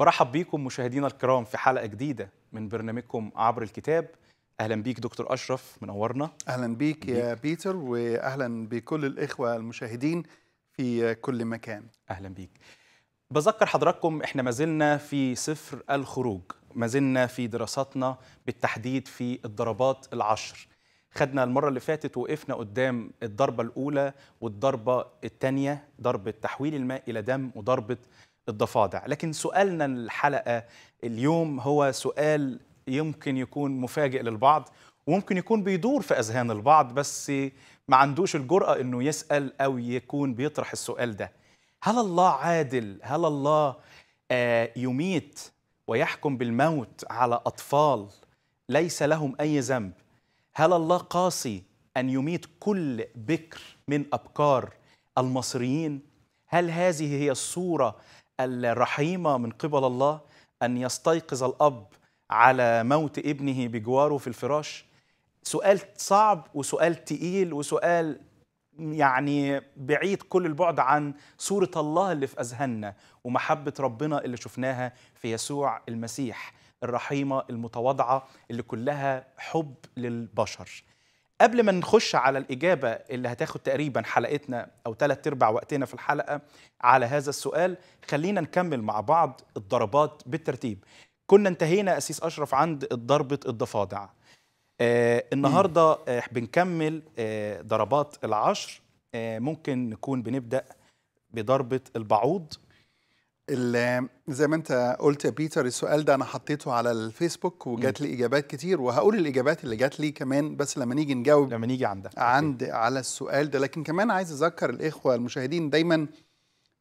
برحب بيكم مشاهدينا الكرام في حلقه جديده من برنامجكم عبر الكتاب اهلا بيك دكتور اشرف منورنا اهلا بيك, بيك يا بيتر واهلا بكل الاخوه المشاهدين في كل مكان اهلا بيك بذكر حضراتكم احنا ما زلنا في سفر الخروج ما زلنا في دراساتنا بالتحديد في الضربات العشر خدنا المرة اللي فاتت وقفنا قدام الضربة الأولى والضربة الثانية ضربة تحويل الماء إلى دم وضربة الضفادع لكن سؤالنا الحلقة اليوم هو سؤال يمكن يكون مفاجئ للبعض وممكن يكون بيدور في أذهان البعض بس ما عندوش الجرأة أنه يسأل أو يكون بيطرح السؤال ده هل الله عادل؟ هل الله آه، يميت ويحكم بالموت على أطفال ليس لهم أي ذنب؟ هل الله قاسي أن يميت كل بكر من أبكار المصريين؟ هل هذه هي الصورة الرحيمة من قبل الله أن يستيقظ الأب على موت ابنه بجواره في الفراش سؤال صعب وسؤال تقيل وسؤال يعني بعيد كل البعد عن صورة الله اللي في أذهاننا ومحبة ربنا اللي شفناها في يسوع المسيح الرحيمة المتواضعة اللي كلها حب للبشر قبل ما نخش على الإجابة اللي هتاخد تقريبا حلقتنا أو ثلاث أرباع وقتنا في الحلقة على هذا السؤال خلينا نكمل مع بعض الضربات بالترتيب كنا انتهينا أسيس أشرف عند ضربة الضفادع آه النهاردة آه بنكمل آه ضربات العشر آه ممكن نكون بنبدأ بضربة البعوض زي ما انت قلت يا بيتر السؤال ده انا حطيته على الفيسبوك وجات لي اجابات كتير وهقول الاجابات اللي جات لي كمان بس لما نيجي نجاوب لما نيجي عندها عند على السؤال ده لكن كمان عايز اذكر الاخوه المشاهدين دايما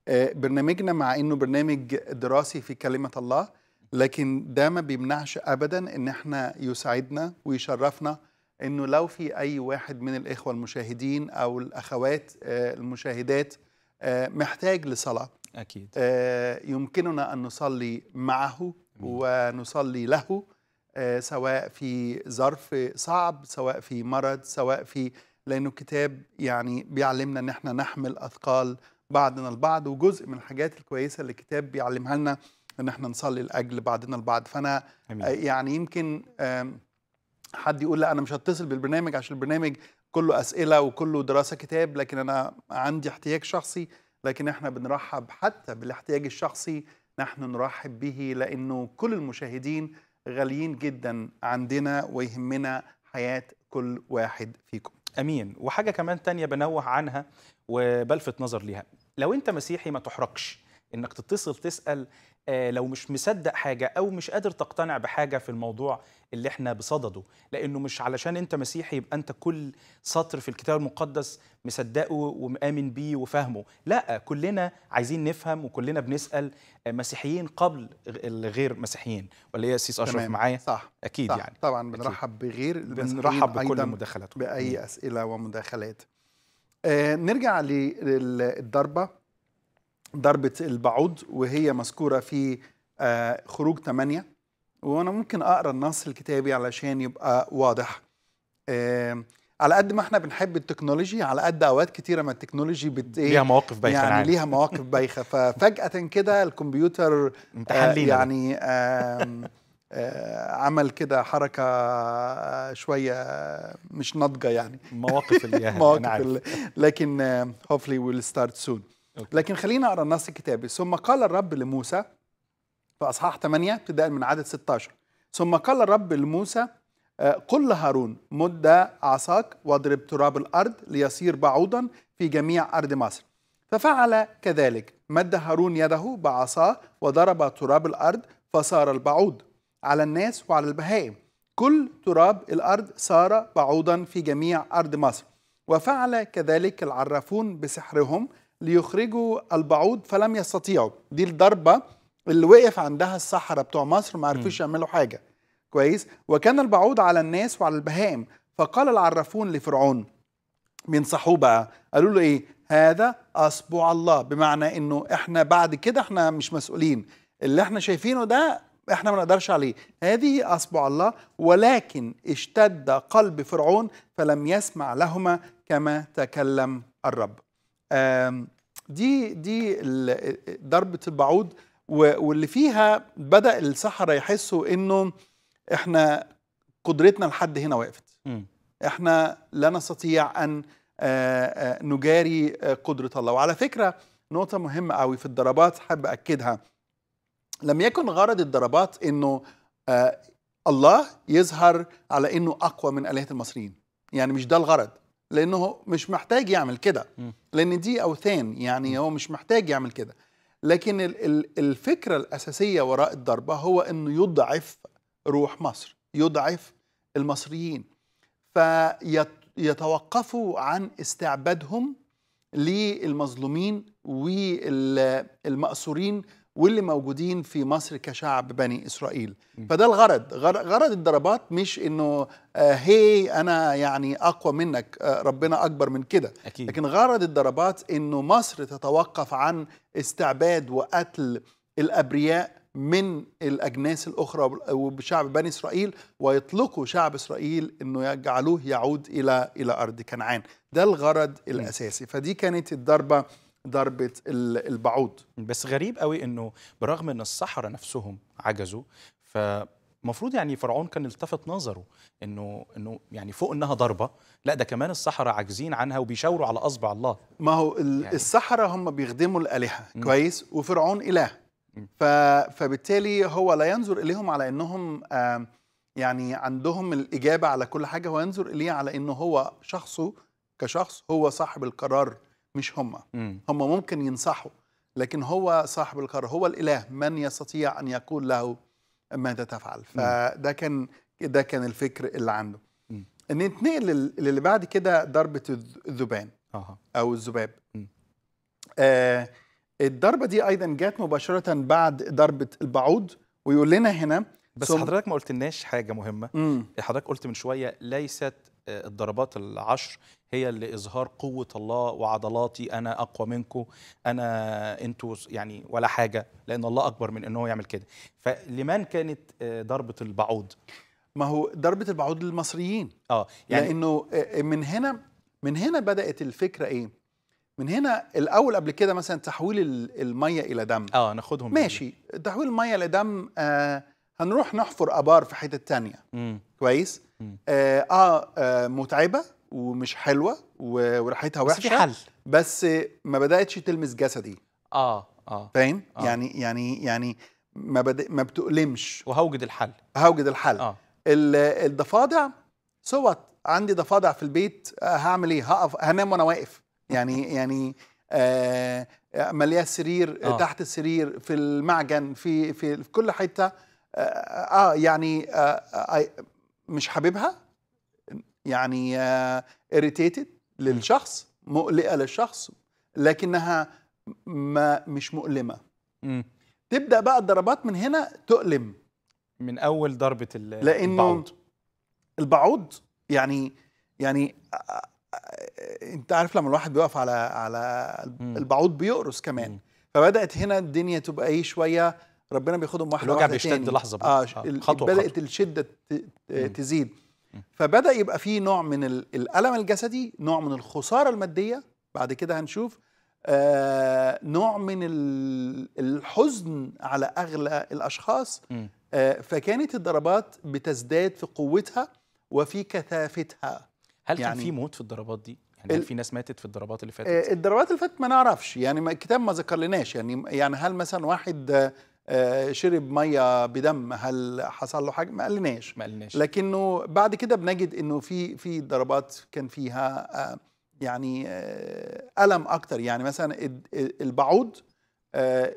آه، برنامجنا مع انه برنامج دراسي في كلمه الله لكن ده ما بيمنعش ابدا ان احنا يسعدنا ويشرفنا انه لو في اي واحد من الاخوه المشاهدين او الاخوات آه، المشاهدات آه، محتاج لصلاة أكيد آه، يمكننا أن نصلي معه ونصلي له آه، سواء في ظرف صعب سواء في مرض سواء في لأنه الكتاب يعني بيعلمنا أن احنا نحمل أثقال بعضنا البعض وجزء من الحاجات الكويسة اللي الكتاب بيعلمها لنا ان احنا نصلي لاجل بعضنا البعض فانا أمين. يعني يمكن حد يقول لا انا مش هتصل بالبرنامج عشان البرنامج كله اسئله وكله دراسه كتاب لكن انا عندي احتياج شخصي لكن احنا بنرحب حتى بالاحتياج الشخصي نحن نرحب به لانه كل المشاهدين غاليين جدا عندنا ويهمنا حياه كل واحد فيكم امين وحاجه كمان تانية بنوه عنها وبلفت نظر ليها لو انت مسيحي ما تحرجش انك تتصل تسال آه، لو مش مصدق حاجه او مش قادر تقتنع بحاجه في الموضوع اللي احنا بصدده لانه مش علشان انت مسيحي يبقى انت كل سطر في الكتاب المقدس مصدقه ومآمن بيه وفاهمه لا كلنا عايزين نفهم وكلنا بنسأل آه، مسيحيين قبل الغير مسيحيين ولا يا سيس اشرف معايا صح اكيد صح. يعني طبعا بنرحب بغير بنرحب بكل مداخلاتهم باي اسئله ومداخلات آه نرجع للضربه ضربه البعوض وهي مذكوره في آه خروج 8 وانا ممكن اقرا النص الكتابي علشان يبقى واضح على قد ما احنا بنحب التكنولوجي على قد اوقات كتيره ما التكنولوجي بت ايه ليها مواقف بايخه يعني ليها مواقف بايخه ففجاه كده الكمبيوتر آه يعني آه آه عمل كده حركه آه، شويه آه، مش ناضجه يعني مواقف اللي يعني مواقف لكن هوفلي ويل ستارت سون لكن خلينا اقرا النص الكتابي ثم قال الرب لموسى في أصحاح 8 ابتداء من عدد 16 ثم قال الرب لموسى آه، قل لهارون مد عصاك واضرب تراب الأرض ليصير بعوضا في جميع أرض مصر ففعل كذلك مد هارون يده بعصاه وضرب تراب الأرض فصار البعوض على الناس وعلى البهائم كل تراب الأرض صار بعوضا في جميع أرض مصر وفعل كذلك العرافون بسحرهم ليخرجوا البعوض فلم يستطيعوا دي الضربة اللي وقف عندها الصحراء بتوع مصر ما عرفوش يعملوا حاجه كويس وكان البعوض على الناس وعلى البهائم فقال العرافون لفرعون بينصحوه بقى قالوا له ايه هذا اصبع الله بمعنى انه احنا بعد كده احنا مش مسؤولين اللي احنا شايفينه ده احنا ما نقدرش عليه هذه اصبع الله ولكن اشتد قلب فرعون فلم يسمع لهما كما تكلم الرب دي دي آه، آه، ضربه البعوض واللي فيها بدا السحره يحسوا انه احنا قدرتنا لحد هنا وقفت احنا لا نستطيع ان آه، آه، نجاري قدره الله وعلى فكره نقطه مهمه قوي في الضربات حابب اكدها لم يكن غرض الضربات انه آه، الله يظهر على انه اقوى من الهه المصريين يعني مش ده الغرض لانه مش محتاج يعمل كده لان دي اوثان يعني هو مش محتاج يعمل كده لكن الفكرة الأساسية وراء الضربة هو أنه يضعف روح مصر يضعف المصريين فيتوقفوا عن استعبادهم للمظلومين والمأسورين واللي موجودين في مصر كشعب بني اسرائيل فده الغرض غرض الضربات مش انه آه، هي انا يعني اقوى منك آه، ربنا اكبر من كده أكيد. لكن غرض الضربات انه مصر تتوقف عن استعباد وقتل الابرياء من الاجناس الاخرى وبشعب بني اسرائيل ويطلقوا شعب اسرائيل انه يجعلوه يعود الى الى ارض كنعان ده الغرض الاساسي فدي كانت الضربه ضربه البعوض بس غريب قوي انه برغم ان السحره نفسهم عجزوا فمفروض يعني فرعون كان التفت نظره انه انه يعني فوق انها ضربه لا ده كمان السحره عاجزين عنها وبيشاوروا على اصبع الله ما هو يعني السحره هم بيخدموا الالهه م. كويس وفرعون اله ف فبالتالي هو لا ينظر اليهم على انهم يعني عندهم الاجابه على كل حاجه هو ينظر اليه على انه هو شخصه كشخص هو صاحب القرار مش هم هم ممكن ينصحوا لكن هو صاحب القرار هو الإله من يستطيع أن يقول له ماذا تفعل فده كان ده كان الفكر اللي عنده ان نتنقل للي بعد كده ضربه الذبان او الذباب آه الضربه دي ايضا جت مباشره بعد ضربه البعوض ويقول لنا هنا بس حضرتك ما قلتلناش حاجه مهمه مم. حضرتك قلت من شويه ليست الضربات العشر هي اللي اظهار قوه الله وعضلاتي انا اقوى منكم انا انتوا يعني ولا حاجه لان الله اكبر من ان هو يعمل كده فلمن كانت آه، ضربه البعوض ما هو ضربه البعوض للمصريين اه يعني لانه آه، آه، من هنا من هنا بدات الفكره ايه من هنا الاول قبل كده مثلا تحويل الميه الى دم اه ناخدهم ماشي تحويل الميه الى دم آه هنروح نحفر ابار في حته تانية مم. كويس آه،, آه, آه متعبه ومش حلوه وريحتها وحشه بس في حل بس ما بداتش تلمس جسدي اه اه فاهم آه. يعني يعني يعني ما بد... ما بتؤلمش وهوجد الحل هوجد الحل آه. الضفادع صوت عندي ضفادع في البيت آه، هعمل ايه هقف هنام وانا واقف يعني يعني آه مليان سرير آه. تحت السرير في المعجن في في, في كل حته آه،, آه, آه يعني آه, آه مش حاببها يعني اريتيتد آه، للشخص مقلقه للشخص لكنها ما مش مؤلمه م. تبدا بقى الضربات من هنا تؤلم من اول ضربه البعوض البعوض يعني يعني آه، آه، انت عارف لما الواحد بيقف على على البعوض بيقرص كمان م. فبدات هنا الدنيا تبقى ايه شويه ربنا بياخدهم واحده الوجع واحده بيشتد لحظه بقى. اه, آه، خطوه بدات الشده تزيد فبدا يبقى في نوع من الالم الجسدي نوع من الخساره الماديه بعد كده هنشوف آه نوع من الحزن على اغلى الاشخاص آه فكانت الضربات بتزداد في قوتها وفي كثافتها هل يعني كان في موت في الضربات دي يعني هل في ناس ماتت في الضربات اللي آه، فاتت الضربات اللي فاتت ما نعرفش يعني الكتاب ما ذكر لناش يعني يعني هل مثلا واحد آه، آه، شرب ميه بدم هل حصل له حاجه ما قالناش ما قالناش لكنه بعد كده بنجد انه في في ضربات كان فيها آه، يعني آه، الم اكتر يعني مثلا البعوض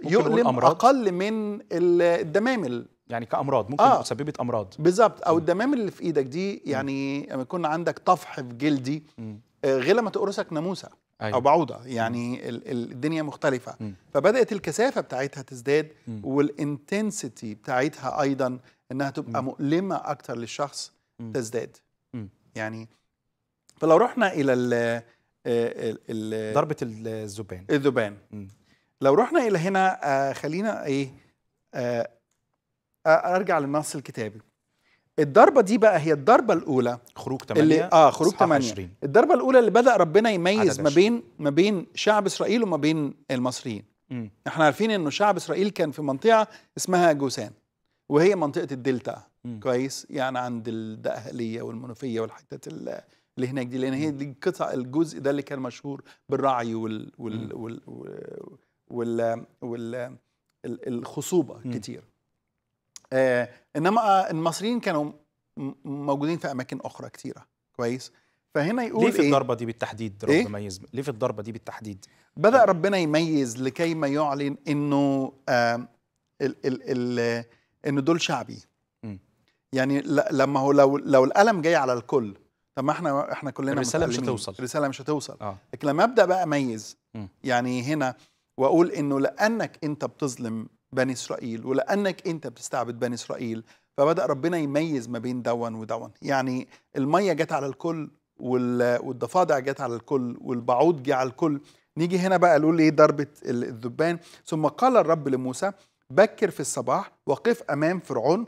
يؤلم اقل من الدمامل يعني كامراض ممكن آه. سببت امراض بالظبط او الدمامل اللي في ايدك دي يعني لما يكون عندك طفح في جلدي غير لما تقرصك ناموسه أيوة. او بعوضه يعني الدنيا مختلفه م. فبدات الكثافه بتاعتها تزداد والانتنسيتي بتاعتها ايضا انها تبقى م. مؤلمه اكتر للشخص م. تزداد م. يعني فلو رحنا الى الـ آه، الـ الـ ضربه الذبان الذبان لو رحنا الى هنا آه، خلينا ايه آه، ارجع للنص الكتابي الضربه دي بقى هي الضربه الاولى خروج 8 اللي اه خروج 8 20. الضربه الاولى اللي بدا ربنا يميز ما بين ما بين شعب اسرائيل وما بين المصريين م. احنا عارفين انه شعب اسرائيل كان في منطقه اسمها جوسان وهي منطقه الدلتا م. كويس يعني عند الدقهليه والمنوفيه والحتت اللي هناك دي لان هي دي القطع الجزء ده اللي كان مشهور بالرعي وال وال وال, وال, وال, وال, وال الخصوبه كتير آه، انما آه، المصريين كانوا موجودين في اماكن اخرى كثيره كويس فهنا يقول ليه في إيه؟ الضربه دي بالتحديد إيه؟ ربنا إيه؟ ميز ليه في الضربه دي بالتحديد بدا ربنا يميز لكي ما يعلن انه آه ال ال ال انه دول شعبي م. يعني لما هو لو لو الالم جاي على الكل طب ما احنا احنا كلنا الرساله مش هتوصل الرساله مش هتوصل آه. لكن لما ابدا بقى اميز يعني هنا واقول انه لانك انت بتظلم بني إسرائيل ولأنك أنت بتستعبد بني إسرائيل فبدأ ربنا يميز ما بين دون ودون يعني المية جت على الكل والضفادع جت على الكل والبعوض جه على الكل نيجي هنا بقى نقول ايه ضربه الذبان ثم قال الرب لموسى بكر في الصباح وقف امام فرعون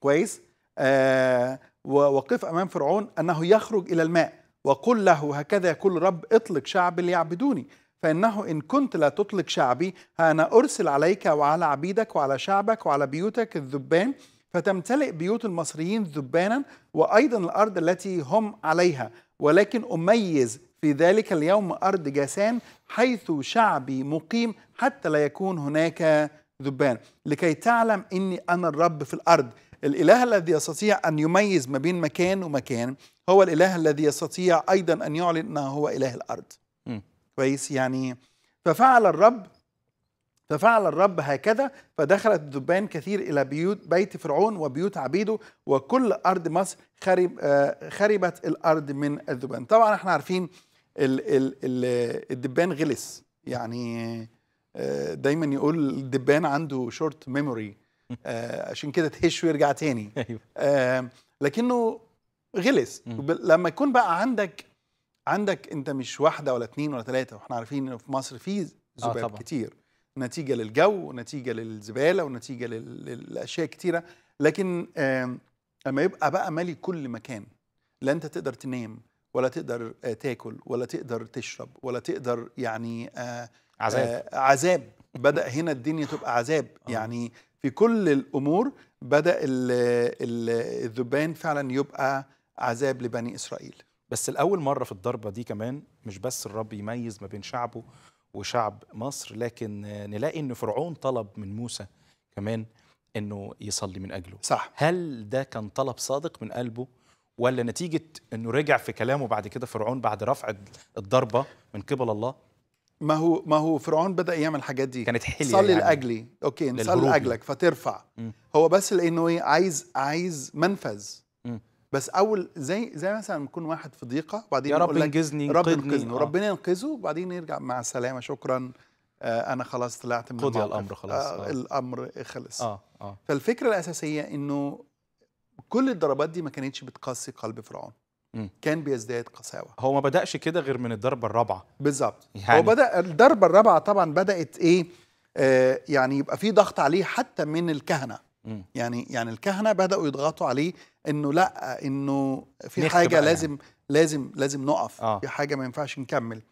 كويس آه وقف امام فرعون انه يخرج الى الماء وقل له هكذا يقول الرب اطلق شعب ليعبدوني فإنه إن كنت لا تطلق شعبي أنا أرسل عليك وعلى عبيدك وعلى شعبك وعلى بيوتك الذبان فتمتلئ بيوت المصريين ذبانا وأيضا الأرض التي هم عليها ولكن أميز في ذلك اليوم أرض جاسان حيث شعبي مقيم حتى لا يكون هناك ذبان لكي تعلم إني أنا الرب في الأرض الإله الذي يستطيع أن يميز ما بين مكان ومكان هو الإله الذي يستطيع أيضا أن يعلن أنه هو إله الأرض كويس يعني ففعل الرب ففعل الرب هكذا فدخلت الذبان كثير إلى بيوت بيت فرعون وبيوت عبيده وكل أرض مصر خرب آه، خربت الأرض من الذبان طبعا احنا عارفين ال ال ال الدبان غلس يعني آه، دايما يقول الدبان عنده شورت ميموري آه، عشان كده تهش ويرجع تاني أيوه. لكنه غلس لما يكون بقى عندك عندك انت مش واحده ولا اثنين ولا ثلاثه واحنا عارفين ان في مصر في ذباب آه كتير نتيجه للجو ونتيجه للزباله ونتيجه للاشياء كتيره لكن لما يبقى بقى مالي كل مكان لا انت تقدر تنام ولا تقدر آه، تاكل ولا تقدر تشرب ولا تقدر يعني آه، عذاب آه، عذاب بدا هنا الدنيا تبقى عذاب يعني في كل الامور بدا الذبان فعلا يبقى عذاب لبني اسرائيل بس الأول مرة في الضربة دي كمان مش بس الرب يميز ما بين شعبه وشعب مصر لكن نلاقي أن فرعون طلب من موسى كمان أنه يصلي من أجله صح هل ده كان طلب صادق من قلبه ولا نتيجة أنه رجع في كلامه بعد كده فرعون بعد رفع الضربة من قبل الله ما هو ما هو فرعون بدا يعمل الحاجات دي كانت حليه صلي يعني لاجلي اوكي نصلي لاجلك فترفع م. هو بس لانه إيه، عايز عايز منفذ م. بس اول زي زي مثلا يكون واحد في ضيقه وبعدين يا رب انقذني رب انقذني آه. وربنا ينقذه وبعدين يرجع مع السلامه شكرا آه انا خلاص طلعت من قضي الامر خلاص آه, آه الامر خلص آه آه فالفكره الاساسيه انه كل الضربات دي ما كانتش بتقسي قلب فرعون كان بيزداد قساوه هو ما بداش كده غير من الضربه الرابعه بالظبط يعني. هو بدا الضربه الرابعه طبعا بدات ايه آه يعني يبقى في ضغط عليه حتى من الكهنه يعني يعني الكهنه بداوا يضغطوا عليه انه لا انه في حاجه يعني. لازم يعني. لازم لازم نقف آه. في حاجه ما ينفعش نكمل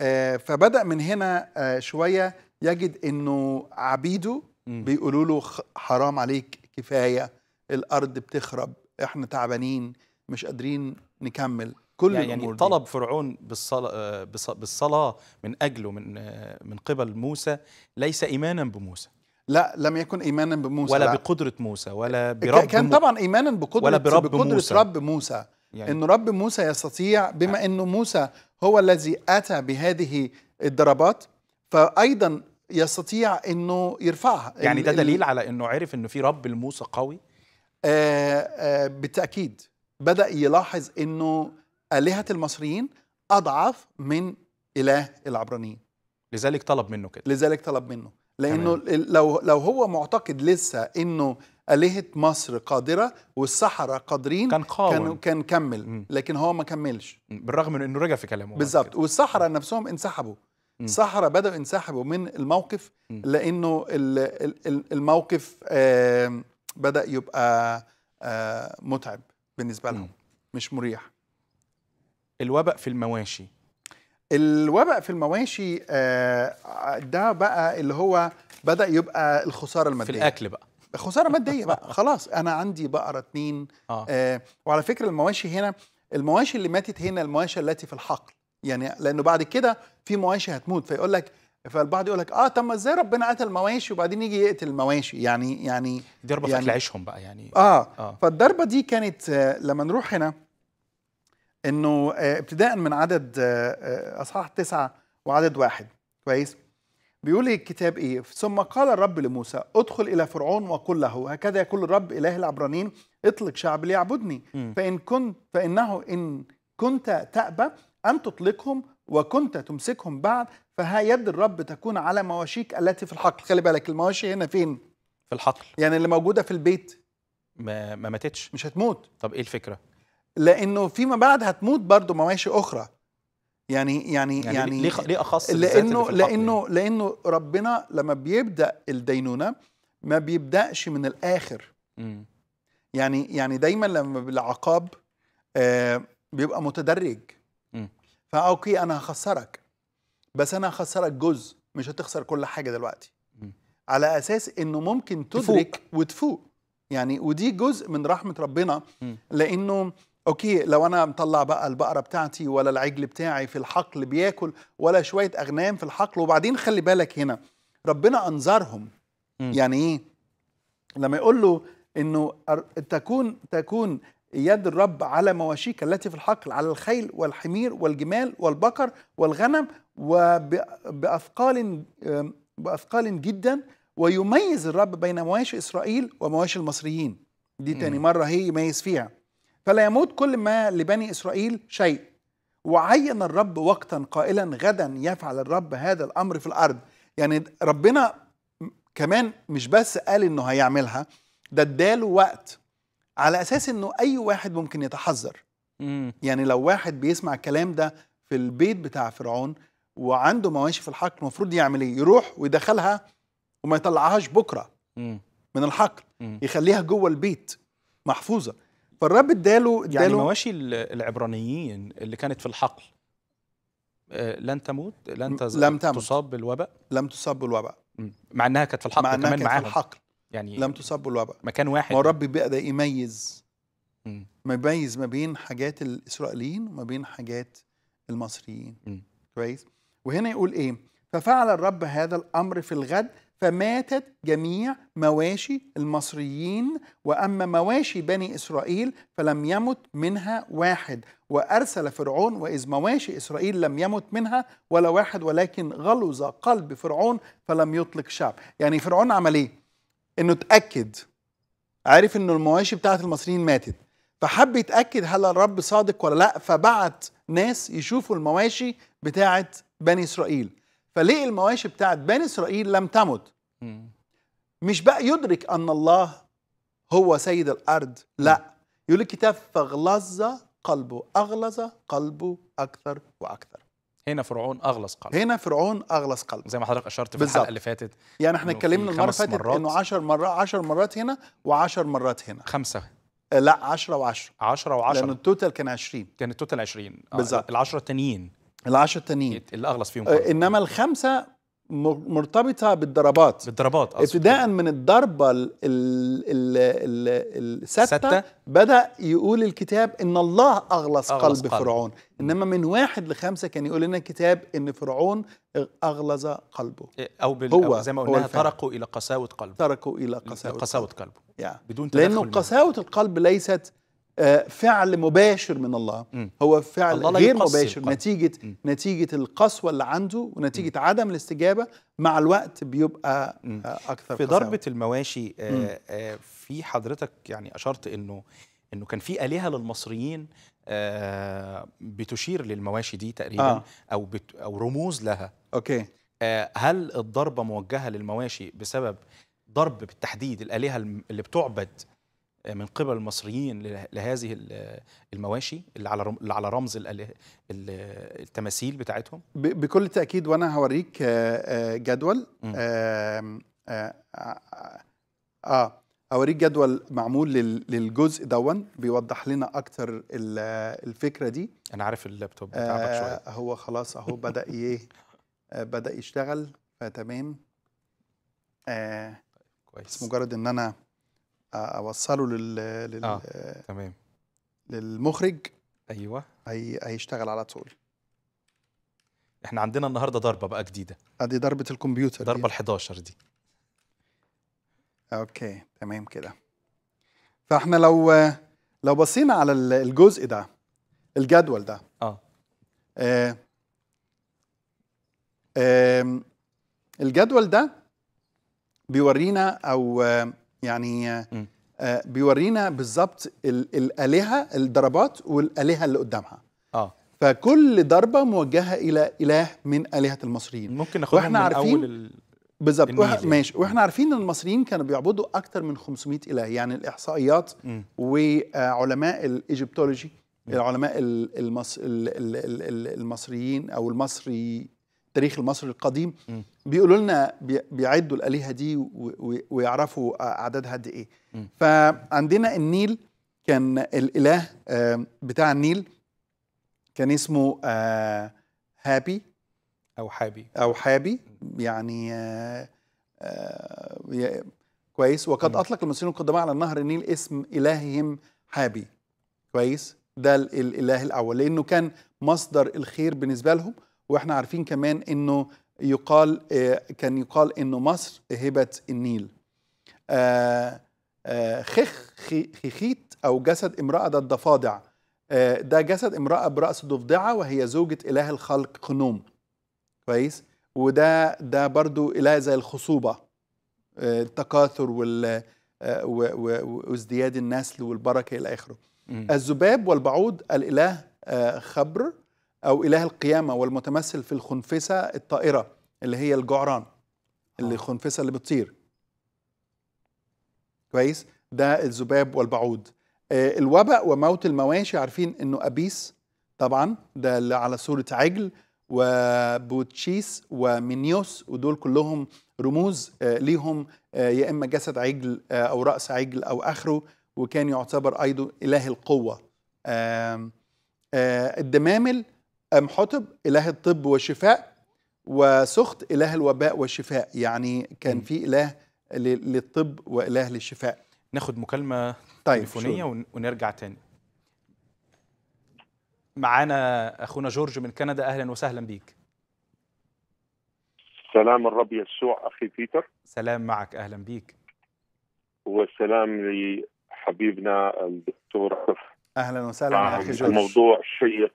آه فبدا من هنا آه شويه يجد انه عبيده بيقولوا له حرام عليك كفايه الارض بتخرب احنا تعبانين مش قادرين نكمل كل يعني, يعني الامور يعني طلب فرعون بالصلاه بالصلاه من اجله من آه، من قبل موسى ليس ايمانا بموسى لا لم يكن ايمانا بموسى ولا لا. بقدره موسى ولا إيه، برب كان طبعا ايمانا بقدره ولا برب بقدره موسى. رب موسى يعني انه رب موسى يستطيع بما يعني انه موسى هو الذي اتى بهذه الضربات فايضا يستطيع انه يرفعها يعني ده دليل على انه عرف انه في رب لموسى قوي آآ آه، آآ آه، بالتاكيد بدا يلاحظ انه الهه المصريين اضعف من اله العبرانيين لذلك طلب منه كده لذلك طلب منه لانه لو لو هو معتقد لسه انه آلهة مصر قادرة والسحرة قادرين كان قاوم كان, كان كمل لكن هو ما كملش بالرغم من انه رجع في كلامه بالظبط والسحرة نفسهم انسحبوا السحرة بدأوا ينسحبوا من الموقف م. لأنه الموقف بدأ يبقى متعب بالنسبة لهم م. مش مريح الوباء في المواشي الوباء في المواشي آه، ده بقى اللي هو بدا يبقى الخساره الماديه في الاكل بقى خساره ماديه بقى خلاص انا عندي بقره اتنين آه. آه وعلى فكره المواشي هنا المواشي اللي ماتت هنا المواشي التي في الحقل يعني لانه بعد كده في مواشي هتموت فيقول لك فالبعض يقول لك اه طب ما ازاي ربنا قتل مواشي وبعدين يجي يقتل المواشي يعني يعني ضربه يعني في عيشهم بقى يعني اه, آه. فالضربه دي كانت آه لما نروح هنا انه آه، ابتداء من عدد آه، آه، اصحاح تسعه وعدد واحد كويس بيقول الكتاب ايه ثم قال الرب لموسى ادخل الى فرعون وقل له هكذا يقول الرب اله العبرانيين اطلق شعب ليعبدني فان كنت فانه ان كنت تأبى ان تطلقهم وكنت تمسكهم بعد فها يد الرب تكون على مواشيك التي في الحقل خلي بالك المواشي هنا فين في الحقل يعني اللي موجوده في البيت ما ما ماتتش مش هتموت طب ايه الفكره لانه فيما بعد هتموت برضه مواشي اخرى يعني يعني يعني, يعني ليه ليه اخص لانه لانه لانه ربنا لما بيبدا الدينونه ما بيبداش من الاخر م. يعني يعني دايما لما بالعقاب آه بيبقى متدرج فا فاوكي انا هخسرك بس انا هخسرك جزء مش هتخسر كل حاجه دلوقتي م. على اساس انه ممكن تدرك تفوق. وتفوق يعني ودي جزء من رحمه ربنا م. لانه اوكي لو انا مطلع بقى البقره بتاعتي ولا العجل بتاعي في الحقل بياكل ولا شويه اغنام في الحقل وبعدين خلي بالك هنا ربنا انظرهم يعني ايه لما يقول له انه تكون تكون يد الرب على مواشيك التي في الحقل على الخيل والحمير والجمال والبقر والغنم وبأثقال بأثقال جدا ويميز الرب بين مواشي إسرائيل ومواشي المصريين دي تاني مرة هي يميز فيها فلا يموت كل ما لبني إسرائيل شيء وعين الرب وقتا قائلا غدا يفعل الرب هذا الأمر في الأرض يعني ربنا كمان مش بس قال إنه هيعملها ده اداله وقت على أساس إنه أي واحد ممكن يتحذر يعني لو واحد بيسمع الكلام ده في البيت بتاع فرعون وعنده مواشي في الحقل المفروض يعمل ايه يروح ويدخلها وما يطلعهاش بكره من الحقل يخليها جوه البيت محفوظه فالرب اداله يعني اداله يعني مواشي العبرانيين اللي كانت في الحقل آه، لن تموت لن تز... لم تموت. تصاب بالوباء لم تصاب بالوباء مع انها كانت في الحقل مع انها كانت معاهم. في الحقل يعني لم تصاب بالوباء مكان واحد ما الرب بيقدر يميز ما يميز ما بين حاجات الاسرائيليين وما بين حاجات المصريين م. كويس وهنا يقول ايه ففعل الرب هذا الامر في الغد فماتت جميع مواشي المصريين واما مواشي بني اسرائيل فلم يمت منها واحد وارسل فرعون واذ مواشي اسرائيل لم يمت منها ولا واحد ولكن غلظ قلب فرعون فلم يطلق شعب يعني فرعون عمل ايه انه اتاكد عارف انه المواشي بتاعه المصريين ماتت فحب يتاكد هل الرب صادق ولا لا فبعت ناس يشوفوا المواشي بتاعه بني اسرائيل فليه المواشي بتاعت بني اسرائيل لم تمت مش بقى يدرك ان الله هو سيد الارض لا يقول الكتاب فغلظ قلبه اغلظ قلبه اكثر واكثر هنا فرعون اغلظ قلبه هنا فرعون اغلظ قلبه زي ما حضرتك اشرت في الحلقه اللي فاتت يعني احنا اتكلمنا المره اللي فاتت انه 10 مرات 10 مرات هنا و10 مرات هنا خمسه لا 10 و10 10 و10 لان التوتال كان 20 كان التوتال آه، 20 بالظبط ال 10 التانيين العشر التانيين الاغلص فيهم كله. آه، انما الخمسه مرتبطه بالضربات بالضربات آه، ابتداء من الضربه السته بدا يقول الكتاب ان الله اغلص, أغلص قلب, قلب فرعون انما من واحد لخمسه كان يقول لنا الكتاب ان فرعون اغلظ قلبه إيه، او بال... هو أو زي ما قلنا تركوا الى قساوه قلبه تركوا الى قساوه قساوه قلبه, قلبه. يعني. بدون لانه قساوه القلب ليست فعل مباشر من الله هو فعل الله غير مباشر القلب. نتيجة م. نتيجة القسوة اللي عنده ونتيجة م. عدم الاستجابة مع الوقت بيبقى م. آه، أكثر في قساوة. ضربة المواشي آه، آه، في حضرتك يعني أشرت إنه إنه كان في آلهة للمصريين بتشير للمواشي دي تقريبا آه. أو بت أو رموز لها أوكي هل الضربة موجهة للمواشي بسبب ضرب بالتحديد الآلهة اللي بتعبد من قبل المصريين لهذه المواشي اللي على اللي على رمز التماثيل بتاعتهم بكل تاكيد وانا هوريك آه، آه، جدول آه،, اه, آه هوريك جدول معمول للجزء دون بيوضح لنا اكتر الفكره دي انا عارف اللابتوب بتاعك شويه آه هو خلاص اهو بدا ايه بدا يشتغل فتمام آه كويس مجرد ان انا اوصله لل, لل... آه. تمام للمخرج ايوه هي... هيشتغل على طول احنا عندنا النهارده ضربه بقى جديده ادي ضربه الكمبيوتر ضربه ال 11 دي اوكي تمام كده فاحنا لو لو بصينا على الجزء ده الجدول ده اه, آه. آه. الجدول ده بيورينا او آه يعني آه، بيورينا بالظبط الالهه الضربات والالهه اللي قدامها اه فكل ضربه موجهه الى اله من الهه المصريين ممكن ناخدها من عارفين اول ال... بالظبط يعني. ماشي واحنا عارفين ان المصريين كانوا بيعبدوا اكثر من 500 اله يعني الاحصائيات م. وعلماء الايجيبتولوجي العلماء المص... المصريين او المصري التاريخ المصري القديم بيقولوا لنا بيعدوا الالهه دي ويعرفوا اعدادها قد ايه فعندنا النيل كان الاله بتاع النيل كان اسمه آه، هابي او حابي او حابي يعني آه، آه، كويس وقد اطلق المصريون القدماء على نهر النيل اسم الههم حابي كويس ده الاله الاول لانه كان مصدر الخير بالنسبه لهم واحنا عارفين كمان انه يقال آه، كان يقال انه مصر هبه النيل آه، آه، خخ خيخيت او جسد امراه ده الضفادع ده جسد امراه براس ضفدعه وهي زوجة اله الخلق قنوم كويس وده ده برضو اله زي الخصوبه التكاثر وال وازدياد النسل والبركه الى اخره الذباب والبعوض الاله خبر أو إله القيامة والمتمثل في الخنفسة الطائرة اللي هي الجعران اللي آه. الخنفسه اللي بتطير كويس ده الذباب والبعوض آه، الوباء وموت المواشي عارفين انه ابيس طبعا ده اللي على صوره عجل وبوتشيس ومينيوس ودول كلهم رموز آه، ليهم يا اما جسد عجل او راس عجل او اخره وكان يعتبر ايضا اله القوه الدمامل أم حطب إله الطب والشفاء وسخت إله الوباء والشفاء يعني كان في إله للطب وإله للشفاء ناخد مكالمة طيب تليفونية ونرجع تاني معانا أخونا جورج من كندا أهلا وسهلا بيك سلام الرب يسوع أخي بيتر سلام معك أهلا بيك والسلام لحبيبنا الدكتور أهلا وسهلا آه، أخي جورج الموضوع شيق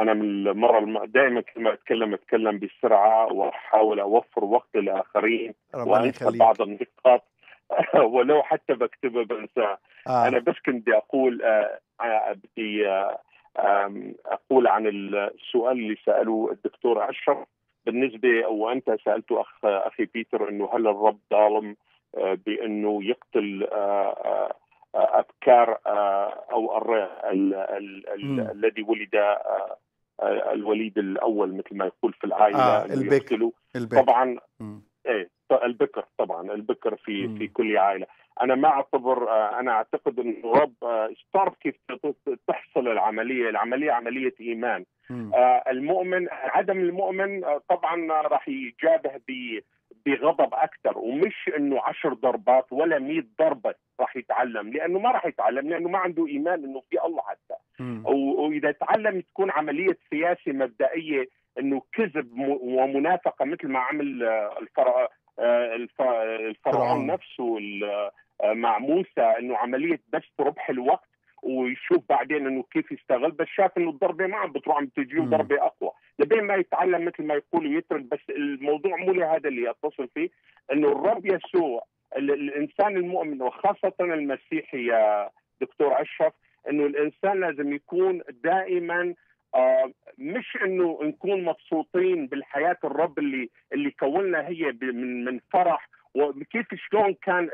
انا من المره الم... دائما لما اتكلم اتكلم بسرعه واحاول اوفر وقت للاخرين وانسى بعض النقاط ولو حتى بكتبها بنساها آه. انا بس كنت آه، آه، بدي اقول آه، بدي اقول عن السؤال اللي ساله الدكتور عشر بالنسبه وانت سالته اخ اخي بيتر انه هل الرب ظالم بانه يقتل افكار او الذي ولد آه، الوليد الاول مثل ما يقول في العائله آه البكر. البكر طبعا ايه البكر طبعا البكر في م. في كل عائله انا ما اعتبر آه، انا اعتقد ان الرب آه، تعرف كيف تحصل العمليه العمليه عمليه ايمان م. المؤمن عدم المؤمن طبعا راح يجابه بغضب اكثر ومش انه عشر ضربات ولا 100 ضربه راح يتعلم لانه ما راح يتعلم لانه ما عنده ايمان انه في الله حتى واذا تعلم تكون عمليه سياسه مبدئيه انه كذب ومنافقه مثل ما عمل آه، الفرع آه، الفرعون نفسه آه، مع موسى انه عمليه بس ربح الوقت ويشوف بعدين انه كيف يستغل بس شاف انه الضربه ما عم بتروح عم بتجي ضربه اقوى لبين ما يتعلم مثل ما يقولوا يترك بس الموضوع مو لهذا اللي اتصل فيه انه الرب يسوع الانسان المؤمن وخاصه المسيحي يا دكتور اشرف انه الانسان لازم يكون دائما آه مش انه نكون مبسوطين بالحياه الرب اللي اللي كوننا هي من من فرح وكيف شلون كان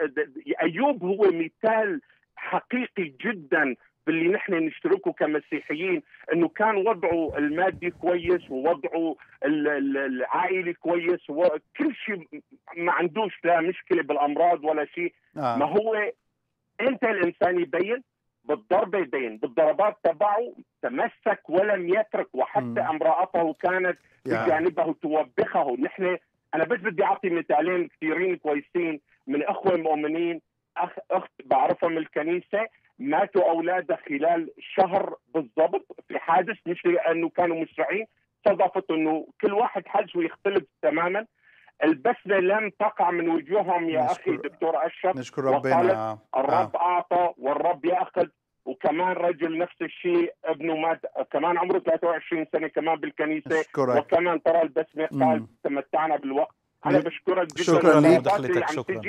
ايوب هو مثال حقيقي جدا باللي نحن نشتركه كمسيحيين انه كان وضعه المادي كويس ووضعه العائلي كويس وكل شيء ما عندوش لا مشكله بالامراض ولا شيء آه. ما هو انت الانسان يبين بالضربه يبين بالضربات تبعه تمسك ولم يترك وحتى امرأته كانت بجانبه توبخه نحن انا بس بدي اعطي مثالين كثيرين كويسين من اخوه مؤمنين أخ أخت بعرفها من الكنيسة ماتوا أولادها خلال شهر بالضبط في حادث مش لأنه كانوا مسرعين صدفت أنه كل واحد حجمه يختلف تماما البسمة لم تقع من وجوههم يا نشكر أخي دكتور أشرف نشكر ربنا الرب آه. أعطى والرب يأخذ وكمان رجل نفس الشيء ابنه مات كمان عمره 23 سنه كمان بالكنيسه نشكرك. وكمان ترى البسمه قال تمتعنا بالوقت انا بشكرك جدا شكرا لك شكرا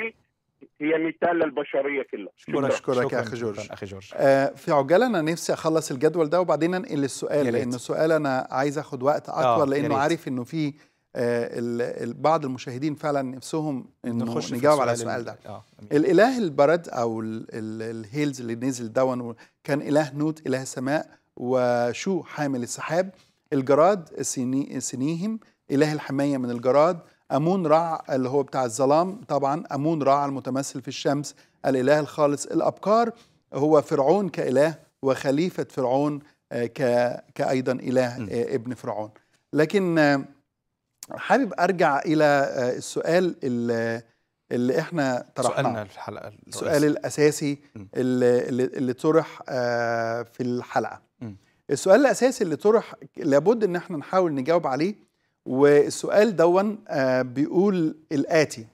هي مثال للبشريه كلها شكرا اشكرك اخي جورج اخي جورج آه في عجاله انا نفسي اخلص الجدول ده وبعدين انقل للسؤال لان السؤال انا عايز اخد وقت اكبر آه لانه عارف انه في آه بعض المشاهدين فعلا نفسهم انه نخش نجاوب على السؤال ده آه. الاله البرد او الهيلز اللي نزل دون كان اله نوت اله السماء وشو حامل السحاب الجراد سني سنيهم اله الحمايه من الجراد أمون رع اللي هو بتاع الظلام طبعا أمون رع المتمثل في الشمس الإله الخالص الأبكار هو فرعون كإله وخليفة فرعون آه، كأيضا إله آه، ابن فرعون لكن آه، حابب أرجع إلى السؤال اللي احنا طرحناه سؤالنا في الحلقه السؤال الاساسي اللي, اللي طرح في الحلقه السؤال الاساسي اللي طرح لابد ان احنا نحاول نجاوب عليه والسؤال دون آه، بيقول الآتي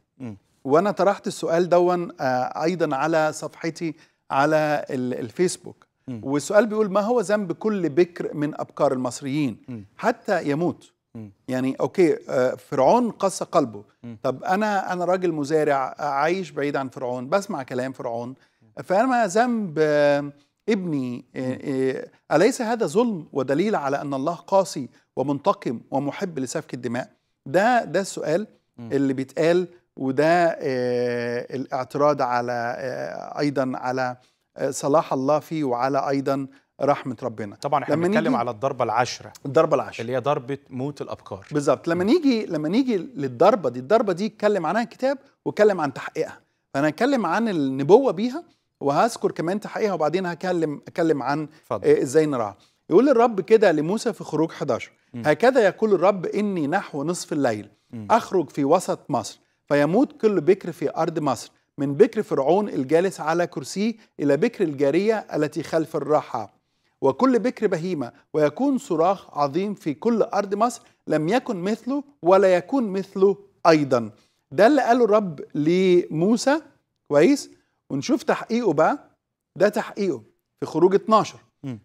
وأنا طرحت السؤال دون آه، أيضا على صفحتي على الفيسبوك والسؤال بيقول ما هو ذنب كل بكر من أبكار المصريين حتى يموت يعني اوكي آه، فرعون قص قلبه طب انا انا راجل مزارع عايش بعيد عن فرعون بسمع كلام فرعون فانا ذنب ابني اليس هذا ظلم ودليل على ان الله قاسي ومنتقم ومحب لسفك الدماء ده ده السؤال اللي بيتقال وده آه، الاعتراض على آه، ايضا على آه، صلاح الله فيه وعلى ايضا رحمه ربنا طبعا احنا بنتكلم على الضربه العشره الضربه العشره اللي هي ضربه موت الابكار بالظبط لما نيجي لما نيجي للضربه دي الضربه دي اتكلم عنها الكتاب واتكلم عن تحقيقها فانا هتكلم عن النبوه بيها وهذكر كمان تحقيقها وبعدين هكلم اتكلم عن فضل. ازاي نراها يقول الرب كده لموسى في خروج 11 هكذا يقول الرب إني نحو نصف الليل أخرج في وسط مصر فيموت كل بكر في أرض مصر من بكر فرعون الجالس على كرسيه إلى بكر الجارية التي خلف الراحة وكل بكر بهيمة ويكون صراخ عظيم في كل أرض مصر لم يكن مثله ولا يكون مثله أيضا ده اللي قاله الرب لموسى كويس ونشوف تحقيقه بقى ده تحقيقه في خروج 12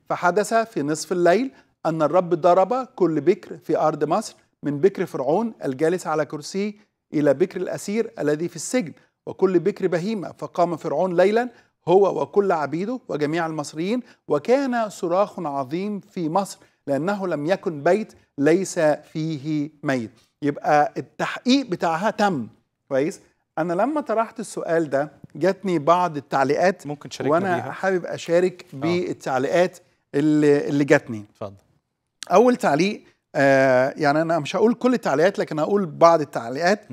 فحدث في نصف الليل أن الرب ضرب كل بكر في أرض مصر من بكر فرعون الجالس على كرسيه إلى بكر الأسير الذي في السجن وكل بكر بهيمة فقام فرعون ليلا هو وكل عبيده وجميع المصريين وكان صراخ عظيم في مصر لأنه لم يكن بيت ليس فيه ميت يبقى التحقيق بتاعها تم كويس انا لما طرحت السؤال ده جاتني بعض التعليقات ممكن تشاركني وانا بيها. حابب اشارك آه. بالتعليقات اللي اللي جاتني اتفضل اول تعليق آه يعني انا مش هقول كل التعليقات لكن هقول بعض التعليقات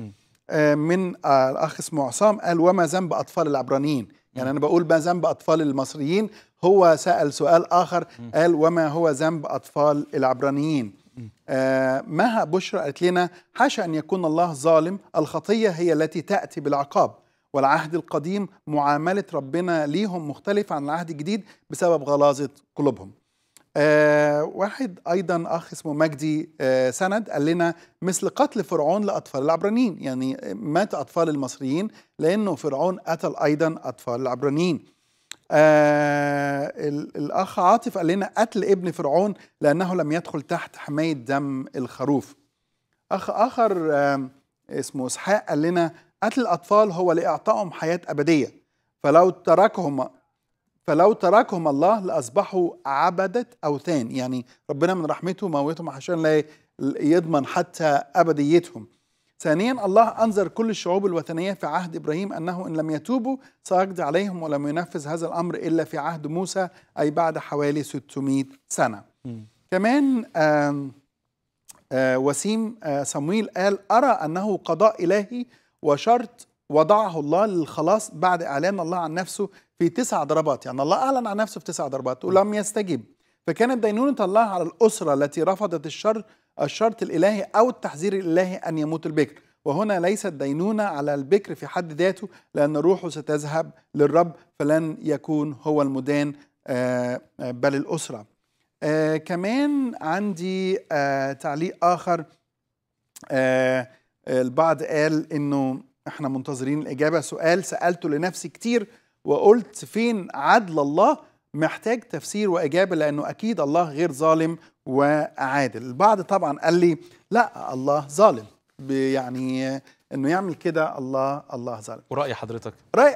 آه من آه الاخ اسمه عصام قال وما ذنب اطفال العبرانيين يعني انا بقول ما ذنب اطفال المصريين هو سال سؤال اخر قال وما هو ذنب اطفال العبرانيين آه، مها بشرى قالت لنا حاشا أن يكون الله ظالم الخطية هي التي تأتي بالعقاب والعهد القديم معاملة ربنا ليهم مختلفة عن العهد الجديد بسبب غلاظة قلوبهم آه واحد ايضا اخ اسمه مجدي آه سند قال لنا مثل قتل فرعون لاطفال العبرانيين يعني مات اطفال المصريين لانه فرعون قتل ايضا اطفال العبرانيين آه الأخ عاطف قال لنا قتل ابن فرعون لأنه لم يدخل تحت حماية دم الخروف أخ آخر آه اسمه إسحاق قال لنا قتل الأطفال هو لإعطائهم حياة أبدية فلو تركهم فلو تركهم الله لأصبحوا عبدة أوثان يعني ربنا من رحمته موتهم عشان لا يضمن حتى أبديتهم ثانيا الله أنذر كل الشعوب الوثنية في عهد إبراهيم أنه إن لم يتوبوا سيقضي عليهم ولم ينفذ هذا الأمر إلا في عهد موسى أي بعد حوالي 600 سنة م. كمان وسيم آآ قال أرى أنه قضاء إلهي وشرط وضعه الله للخلاص بعد إعلان الله عن نفسه في تسع ضربات يعني الله أعلن عن نفسه في تسع ضربات ولم يستجب فكانت دينونة الله على الأسرة التي رفضت الشر الشرط الإلهي أو التحذير الإلهي أن يموت البكر وهنا ليست دينونة على البكر في حد ذاته لأن روحه ستذهب للرب فلن يكون هو المدان آه، آه، بل الأسرة آه، كمان عندي تعليق آخر البعض قال إنه إحنا منتظرين الإجابة سؤال سألته لنفسي كتير وقلت فين عدل الله محتاج تفسير وإجابة لأنه أكيد الله غير ظالم وعادل البعض طبعا قال لي لا الله ظالم يعني انه يعمل كده الله الله ظالم وراي حضرتك راي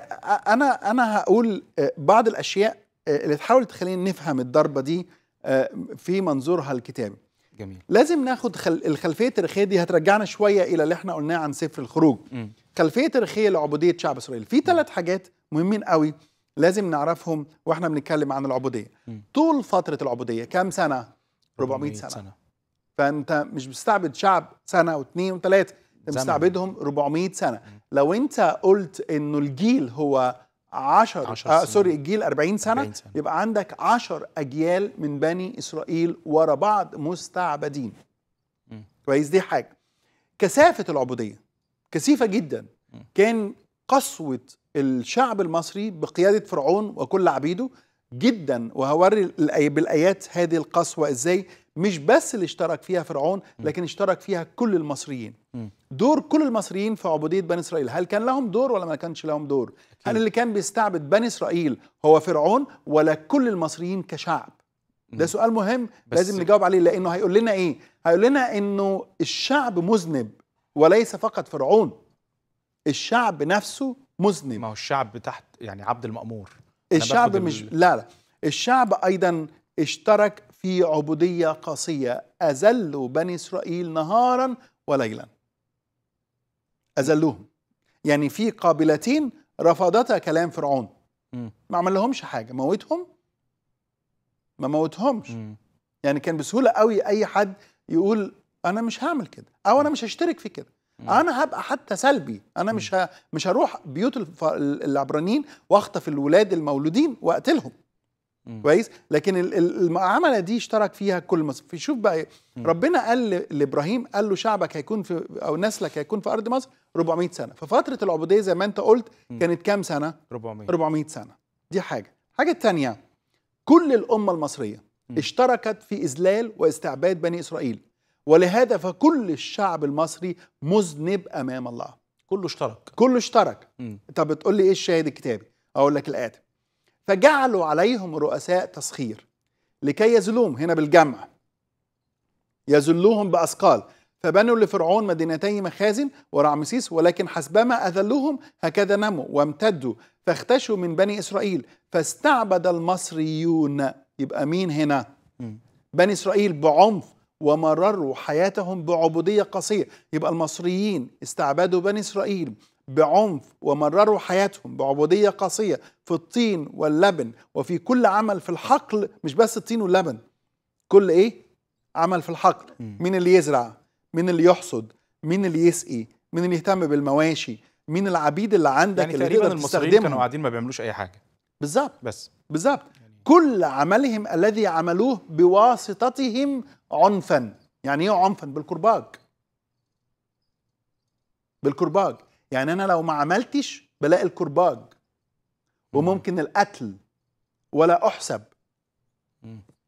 انا انا هقول آه، بعض الاشياء آه، اللي تحاول تخلينا نفهم الضربه دي آه، في منظورها الكتابي جميل لازم ناخد خل... الخلفيه التاريخيه دي هترجعنا شويه الى اللي احنا قلناه عن سفر الخروج م. خلفيه تاريخيه لعبوديه شعب اسرائيل في ثلاث حاجات مهمين قوي لازم نعرفهم واحنا بنتكلم عن العبوديه م. طول فتره العبوديه كام سنه 400 سنه, سنة. فانت مش بتستعبد شعب سنه واثنين وثلاثه انت مستعبدهم 400 سنه لو انت قلت انه الجيل هو 10 آه سوري الجيل 40 سنة, 40 سنة يبقى عندك 10 أجيال من بني إسرائيل ورا بعض مستعبدين كويس دي حاجة كثافة العبودية كثيفة جدا كان قسوة الشعب المصري بقيادة فرعون وكل عبيده جدا وهوري بالايات هذه القسوه ازاي مش بس اللي اشترك فيها فرعون لكن اشترك فيها كل المصريين دور كل المصريين في عبوديه بني اسرائيل هل كان لهم دور ولا ما كانش لهم دور هل اللي كان بيستعبد بني اسرائيل هو فرعون ولا كل المصريين كشعب ده سؤال مهم لازم نجاوب عليه لانه هيقول لنا ايه هيقول لنا انه الشعب مذنب وليس فقط فرعون الشعب نفسه مذنب ما هو الشعب تحت يعني عبد المأمور الشعب مش لا لا الشعب ايضا اشترك في عبوديه قاسيه اذلوا بني اسرائيل نهارا وليلا اذلوهم يعني في قابلتين رفضتا كلام فرعون ما عمل لهمش حاجه موتهم ما موتهمش يعني كان بسهوله قوي اي حد يقول انا مش هعمل كده او انا مش هشترك في كده انا هبقى حتى سلبي انا مش ه... مش هروح بيوت الف... العبرانيين واخطف الولاد المولودين واقتلهم كويس لكن المعامله دي اشترك فيها كل مصر في شوف بقى إيه. ربنا قال لابراهيم قال له شعبك هيكون في او نسلك هيكون في ارض مصر 400 سنه ففتره العبوديه زي ما انت قلت كانت كام سنه 400 400 سنه دي حاجه حاجه الثانيه كل الامه المصريه اشتركت في اذلال واستعباد بني اسرائيل ولهذا فكل الشعب المصري مذنب امام الله كله اشترك كله اشترك م. طب بتقول لي ايه الشاهد الكتابي اقول لك الاتي فجعلوا عليهم رؤساء تسخير لكي يزلوهم هنا بالجمع يزلوهم باثقال فبنوا لفرعون مدينتي مخازن ورعمسيس ولكن حسبما أذلوهم هكذا نموا وامتدوا فاختشوا من بني إسرائيل فاستعبد المصريون يبقى مين هنا؟ بني إسرائيل بعنف ومرروا حياتهم بعبودية قاسية يبقى المصريين استعبدوا بني إسرائيل بعنف ومرروا حياتهم بعبودية قاسية في الطين واللبن وفي كل عمل في الحقل مش بس الطين واللبن كل إيه؟ عمل في الحقل مين اللي يزرع؟ مين اللي يحصد؟ مين اللي يسقي؟ مين اللي يهتم بالمواشي؟ مين العبيد اللي عندك يعني اللي تقدر المصريين كانوا قاعدين ما بيعملوش أي حاجة بالظبط بس بالظبط كل عملهم الذي عملوه بواسطتهم عنفا يعني ايه عنفا بالكرباج بالكرباج يعني انا لو ما عملتش بلاقي الكرباج وممكن القتل ولا احسب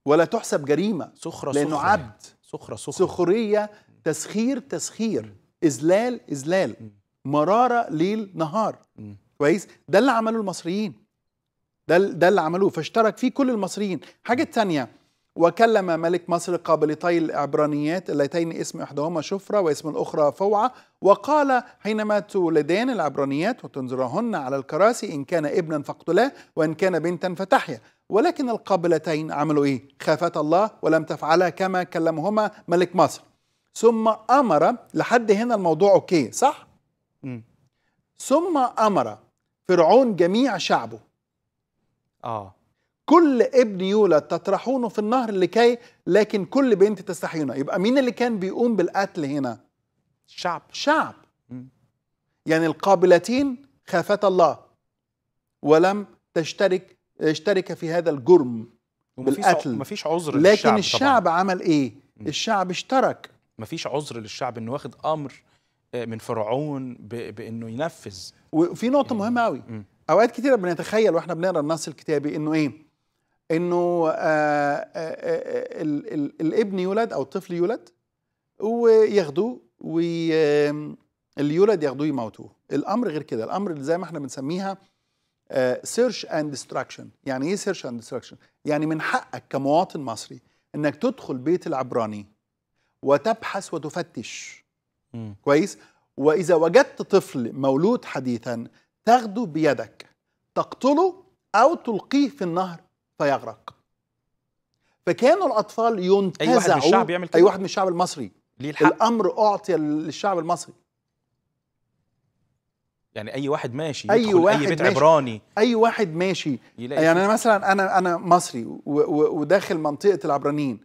ولا تحسب جريمه سخرة لانه سخرة. عبد سخرة سخرة سخريه تسخير تسخير اذلال اذلال مراره ليل نهار كويس ده اللي عمله المصريين ده ده اللي عملوه فاشترك فيه كل المصريين حاجه ثانيه وكلم ملك مصر قابلتي العبرانيات اللتين اسم إحداهما شفرة واسم الأخرى فوعة وقال حينما تولدان العبرانيات وتنظرهن على الكراسي إن كان ابنا فاقتلاه وإن كان بنتا فتحيا ولكن القابلتين عملوا إيه؟ خافتا الله ولم تفعلا كما كلمهما ملك مصر ثم أمر لحد هنا الموضوع أوكي صح؟ م. ثم أمر فرعون جميع شعبه آه كل ابن يولد تطرحونه في النهر لكي لكن كل بنت تستحيونه يبقى مين اللي كان بيقوم بالقتل هنا شعب شعب يعني القابلتين خافتا الله ولم تشترك اشترك في هذا الجرم بالقتل مفيش عذر لكن الشعب طبعا. عمل ايه الشعب اشترك مفيش عذر للشعب انه واخد امر آه، من فرعون بانه ينفذ وفي نقطه مهمه قوي اوقات كتيره بنتخيل واحنا بنقرا النص الكتابي انه ايه انه آه، آه، آه، الابن يولد او الطفل يولد وياخدوه واللي يولد ياخدوه يموتوه الامر غير كده الامر زي ما احنا بنسميها سيرش اند ديستراكشن يعني ايه سيرش اند ديستراكشن يعني من حقك كمواطن مصري انك تدخل بيت العبراني وتبحث وتفتش م. كويس واذا وجدت طفل مولود حديثا تاخده بيدك تقتله او تلقيه في النهر فيغرق فكانوا الاطفال ينتزعوا اي واحد من الشعب يعمل كده اي واحد من الشعب المصري ليه الحق الامر اعطي للشعب المصري يعني اي واحد ماشي اي واحد اي بيت ماشي. عبراني اي واحد ماشي يعني انا مثلا انا انا مصري وداخل منطقه العبرانيين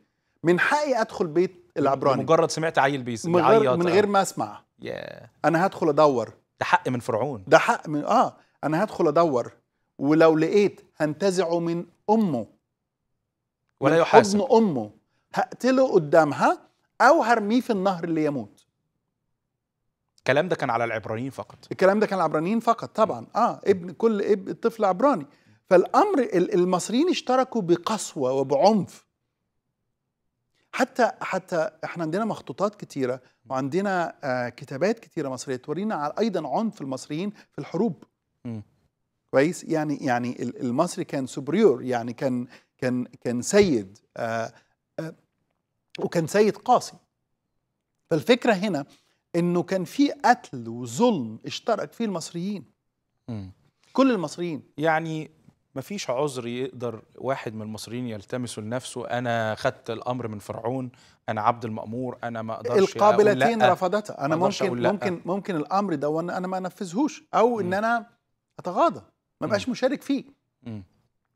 من حقي ادخل بيت العبراني مجرد سمعت عيل بيس من غير, من غير آه. ما اسمع yeah. انا هدخل ادور ده حق من فرعون ده حق من اه انا هدخل ادور ولو لقيت هنتزعه من امه ولا يحاسب حضن امه هقتله قدامها او هرميه في النهر اللي يموت الكلام ده كان على العبرانيين فقط الكلام ده كان على العبرانيين فقط طبعا اه ابن كل ابن طفل عبراني فالامر المصريين اشتركوا بقسوه وبعنف حتى حتى احنا عندنا مخطوطات كتيره وعندنا آه كتابات كتيره مصريه تورينا على ايضا عنف المصريين في الحروب م. كويس يعني يعني المصري كان سوبريور يعني كان كان كان سيد آه، آه، وكان سيد قاسي فالفكره هنا انه كان في قتل وظلم اشترك فيه المصريين كل المصريين يعني مفيش عذر يقدر واحد من المصريين يلتمسه لنفسه انا خدت الامر من فرعون انا عبد المامور انا ما اقدرش القابلتين رفضتا انا ممكن ممكن ممكن الامر ده وانا انا ما انفذهوش او ان انا اتغاضى ما بقاش مشارك فيه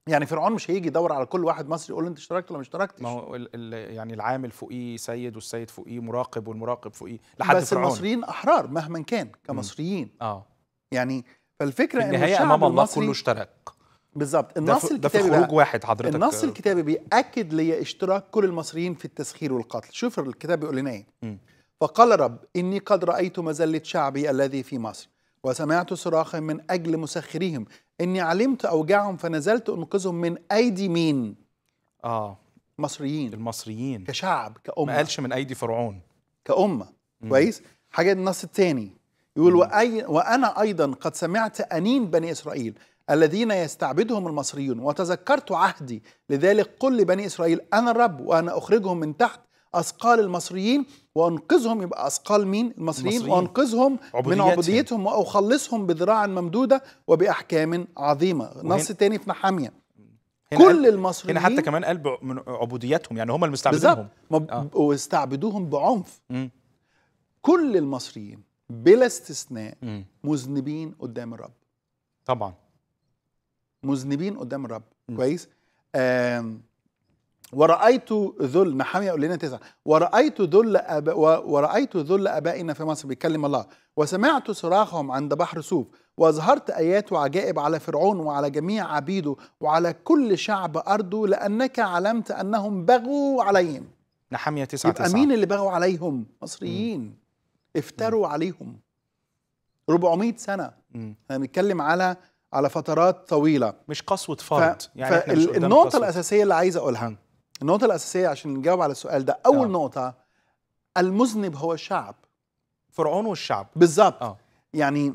يعني فرعون مش هيجي يدور على كل واحد مصري يقول له انت اشتركت ولا ما اشتركتش ما هو الـ الـ يعني العامل فوقيه سيد والسيد فوقيه مراقب والمراقب فوقيه لحد بس فرعون. المصريين احرار مهما كان كمصريين اه يعني فالفكره ان النهايه امام الله كله اشترك بالظبط النص الكتابي ده في خروج واحد حضرتك النص الكتابي بياكد لي اشتراك كل المصريين في التسخير والقتل شوف الكتاب بيقول لنا ايه فقال رب اني قد رايت مذله شعبي الذي في مصر وسمعت صراخا من أجل مسخريهم إني علمت أوجاعهم فنزلت أنقذهم من أيدي مين؟ آه مصريين المصريين كشعب كأمة ما قالش من أيدي فرعون كأمة كويس؟ حاجة النص الثاني يقول وأي وأنا أيضا قد سمعت أنين بني إسرائيل الذين يستعبدهم المصريون وتذكرت عهدي لذلك قل لبني إسرائيل أنا الرب وأنا أخرجهم من تحت أثقال المصريين وانقذهم يبقى اثقال مين المصريين, المصريين. وانقذهم من عبوديتهم واخلصهم بذراع ممدوده وباحكام عظيمه نص تاني في نحاميه كل المصريين هنا حتى كمان قال من عبوديتهم يعني هم اللي مستعبدينهم آه. واستعبدوهم بعنف م. كل المصريين بلا استثناء م. مذنبين قدام الرب طبعا مذنبين قدام الرب م. كويس آه ورأيت ذل نحمية لنا تسعة ورأيت ذل أب... ورأيت ذل أبائنا في مصر بيتكلم الله وسمعت صراخهم عند بحر سوب وأظهرت آيات وعجائب على فرعون وعلى جميع عبيده وعلى كل شعب أرضه لأنك علمت أنهم بغوا عليهم نحمية تسعة يبقى تسعة. مين اللي بغوا عليهم مصريين مم. افتروا مم. عليهم 400 سنة بنتكلم على على فترات طويلة مش قسوة فرد يعني ف... يعني فالنقطة الأساسية اللي عايز أقولها النقطة الأساسية عشان نجاوب على السؤال ده أول آه. نقطة المذنب هو الشعب فرعون والشعب بالظبط آه. يعني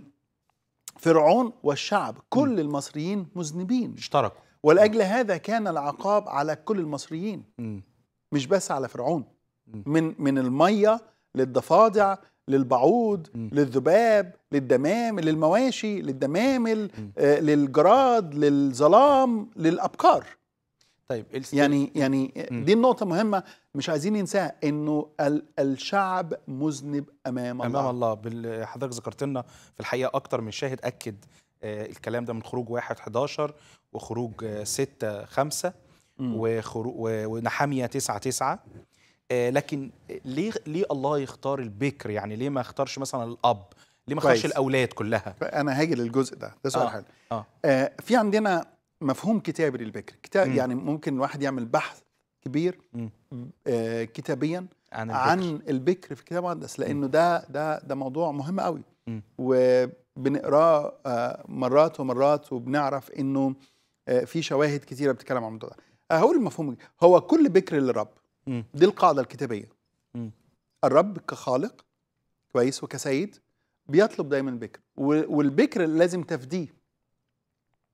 فرعون والشعب كل م. المصريين مذنبين اشتركوا ولأجل م. هذا كان العقاب على كل المصريين م. مش بس على فرعون م. من من المية للضفادع للبعوض م. للذباب للدمام للمواشي للدمامل آه للجراد للظلام للأبكار طيب يعني يعني دي النقطه مهمه مش عايزين ننساها انه الشعب مذنب امام الله امام الله حضرتك ذكرت لنا في الحقيقه اكتر من شاهد اكد آه، الكلام ده من خروج 1 11 وخروج 6 5 وخروج ونحاميه 9 9 آه، لكن ليه ليه الله يختار البكر يعني ليه ما اختارش مثلا الاب ليه ما اختارش الاولاد كلها انا هاجي للجزء ده ده سؤال آه. حلو آه. آه في عندنا مفهوم كتابي للبكر كتاب يعني ممكن الواحد يعمل بحث كبير آه كتابيا عن البكر. عن البكر في كتاب المقدس لانه ده ده ده موضوع مهم قوي وبنقراه آه مرات ومرات وبنعرف انه آه في شواهد كثيره بتتكلم عن الموضوع ده هقول المفهوم هو كل بكر للرب دي القاعده الكتابيه الرب كخالق كويس وكسيد بيطلب دايما البكر والبكر لازم تفديه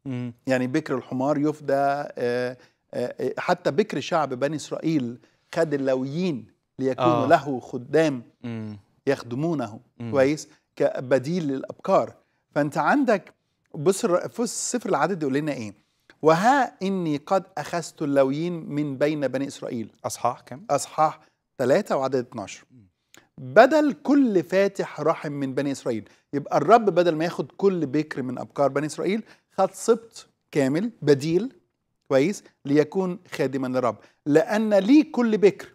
مم. يعني بكر الحمار يفدى آه، آه، آه، حتى بكر شعب بني اسرائيل خد اللويين ليكونوا آه. له خدام مم. يخدمونه مم. كويس كبديل للابكار فانت عندك بص سفر العدد يقول لنا ايه وها اني قد اخذت اللويين من بين بني اسرائيل اصحاح كم اصحاح 3 وعدد 12 بدل كل فاتح رحم من بني اسرائيل يبقى الرب بدل ما ياخد كل بكر من ابكار بني اسرائيل خط سبط كامل بديل كويس ليكون خادما للرب لأن لي كل بكر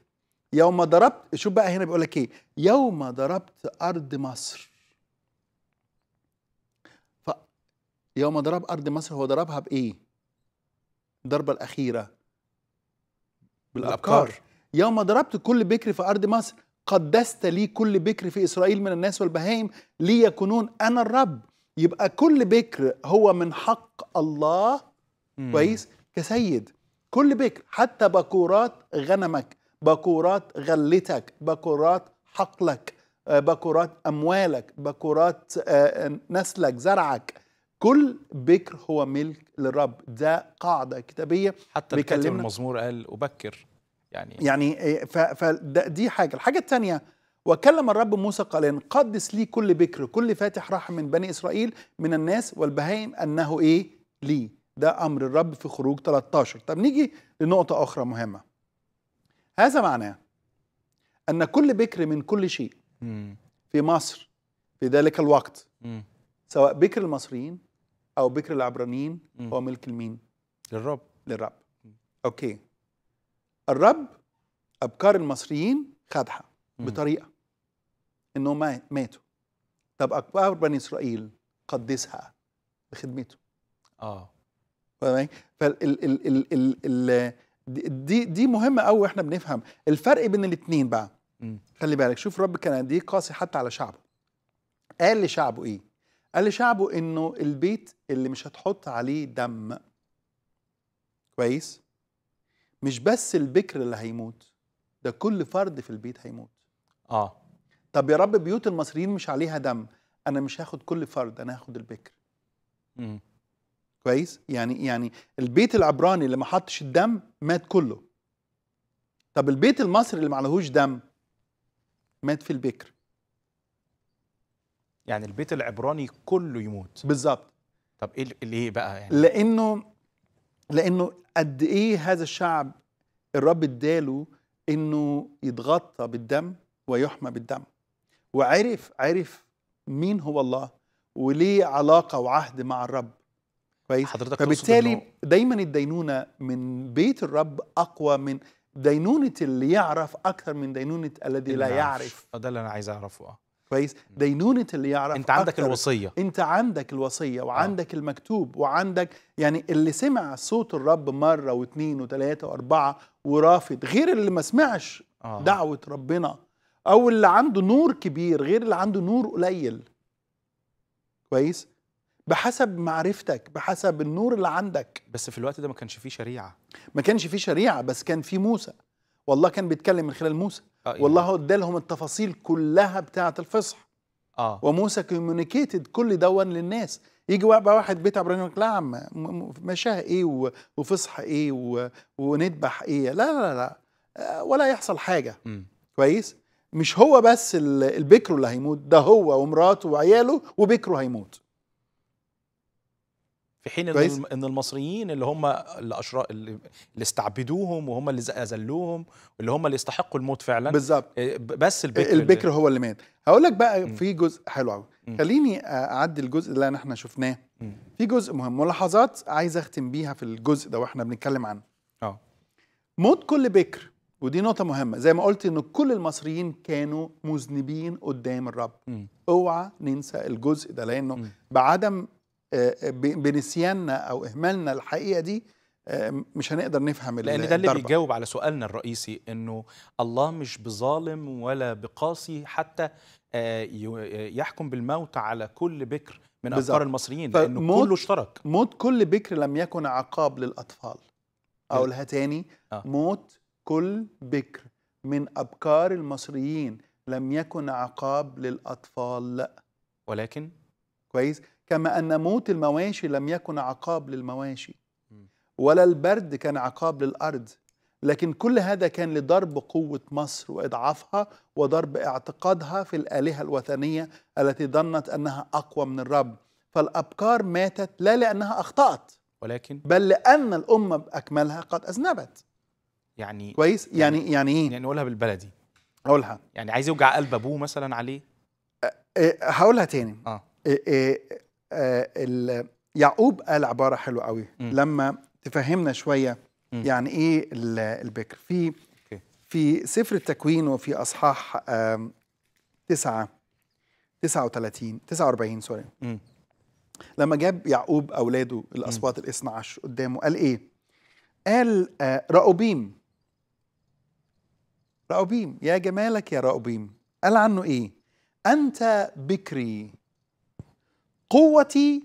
يوم ضربت شوف بقى هنا بيقول لك ايه يوم ضربت أرض مصر ف يوم ضرب أرض مصر هو ضربها بإيه؟ الضربة الأخيرة بالأبكار يوم ضربت كل بكر في أرض مصر قدست لي كل بكر في إسرائيل من الناس والبهائم ليكونون أنا الرب يبقى كل بكر هو من حق الله كويس كسيد كل بكر حتى بكورات غنمك بكورات غلتك بكورات حقلك آه، بكورات اموالك بكورات آه، آه، نسلك زرعك كل بكر هو ملك للرب ده قاعده كتابيه حتى الكاتب المزمور قال ابكر يعني يعني فدي حاجه الحاجه الثانيه وكلم الرب موسى قال قدس لي كل بكر كل فاتح رحم من بني إسرائيل من الناس والبهائم أنه إيه لي ده أمر الرب في خروج 13 طب نيجي لنقطة أخرى مهمة هذا معناه أن كل بكر من كل شيء في مصر في ذلك الوقت سواء بكر المصريين أو بكر العبرانيين هو ملك لمين؟ للرب للرب أوكي الرب أبكار المصريين خادحة بطريقة انهم ماتوا طب اكبر بني اسرائيل قدسها بخدمته اه فاهم فال ال ال ال دي دي مهمه قوي احنا بنفهم الفرق بين الاثنين بقى م. خلي بالك شوف رب كان دي إيه قاسي حتى على شعبه قال لشعبه ايه قال لشعبه انه البيت اللي مش هتحط عليه دم كويس مش بس البكر اللي هيموت ده كل فرد في البيت هيموت اه طب يا رب بيوت المصريين مش عليها دم انا مش هاخد كل فرد انا هاخد البكر مم. كويس يعني يعني البيت العبراني اللي ما حطش الدم مات كله طب البيت المصري اللي ما عليهوش دم مات في البكر يعني البيت العبراني كله يموت بالظبط طب ايه ليه بقى يعني لانه لانه قد ايه هذا الشعب الرب اداله انه يتغطى بالدم ويحمى بالدم وعرف عرف مين هو الله وليه علاقه وعهد مع الرب كويس حضرتك فبالتالي دايما الدينونه من بيت الرب اقوى من دينونه اللي يعرف اكثر من دينونه الذي لا يعرف آه، ده اللي انا عايز اعرفه اه كويس دينونه اللي يعرف انت عندك أكثر. الوصيه انت عندك الوصيه آه. وعندك آه. المكتوب وعندك يعني اللي سمع صوت الرب مره واثنين وثلاثه واربعه ورافض غير اللي ما سمعش آه. دعوه ربنا او اللي عنده نور كبير غير اللي عنده نور قليل كويس بحسب معرفتك بحسب النور اللي عندك بس في الوقت ده ما كانش فيه شريعه ما كانش فيه شريعه بس كان فيه موسى والله كان بيتكلم من خلال موسى آه يعني. والله ادالهم التفاصيل كلها بتاعه الفصح اه وموسى كوميونيكيتد كل دون للناس يجي بقى واحد بيت عبراني يقول لا يا نعم، عم مشاه ايه وفصح ايه وندبح ايه لا لا لا آه، ولا يحصل حاجه م. كويس مش هو بس البكر اللي هيموت ده هو ومراته وعياله وبكره هيموت في حين ان ان المصريين اللي هم اللي, أشرا... اللي استعبدوهم وهم اللي اذلوهم اللي هم اللي يستحقوا الموت فعلا بالظبط آه، بس البكر البكر اللي... هو اللي مات هقول لك بقى م. في جزء حلو قوي خليني اعدي الجزء اللي احنا شفناه م. في جزء مهم ملاحظات عايز اختم بيها في الجزء ده واحنا بنتكلم عنه اه موت كل بكر ودي نقطة مهمة زي ما قلت إن كل المصريين كانوا مذنبين قدام الرب م. اوعى ننسى الجزء ده لأنه م. بعدم آه، آه، بنسياننا أو إهمالنا الحقيقة دي آه، مش هنقدر نفهم لان ده اللي بيجاوب على سؤالنا الرئيسي انه الله مش بظالم ولا بقاسي حتى يحكم بالموت على كل بكر من أفكار المصريين لانه كله اشترك موت كل بكر لم يكن عقاب للاطفال اقولها تاني آه. موت كل بكر من أبكار المصريين لم يكن عقاب للأطفال لا ولكن كويس كما أن موت المواشي لم يكن عقاب للمواشي ولا البرد كان عقاب للأرض لكن كل هذا كان لضرب قوة مصر وإضعافها وضرب اعتقادها في الآلهة الوثنية التي ظنت أنها أقوى من الرب فالأبكار ماتت لا لأنها أخطأت ولكن بل لأن الأمة بأكملها قد أذنبت يعني كويس يعني, يعني يعني, ايه يعني نقولها بالبلدي اقولها يعني عايز يوجع قلب ابوه مثلا عليه هقولها تاني اه إيه يعقوب قال عباره حلوه قوي م. لما تفهمنا شويه م. يعني ايه البكر في في سفر التكوين وفي اصحاح تسعة 39 49 سوري م. لما جاب يعقوب اولاده الاصوات الاثنى عشر قدامه قال ايه؟ قال آه، رأوبيم رأوبيم يا جمالك يا رأوبيم قال عنه إيه أنت بكري قوتي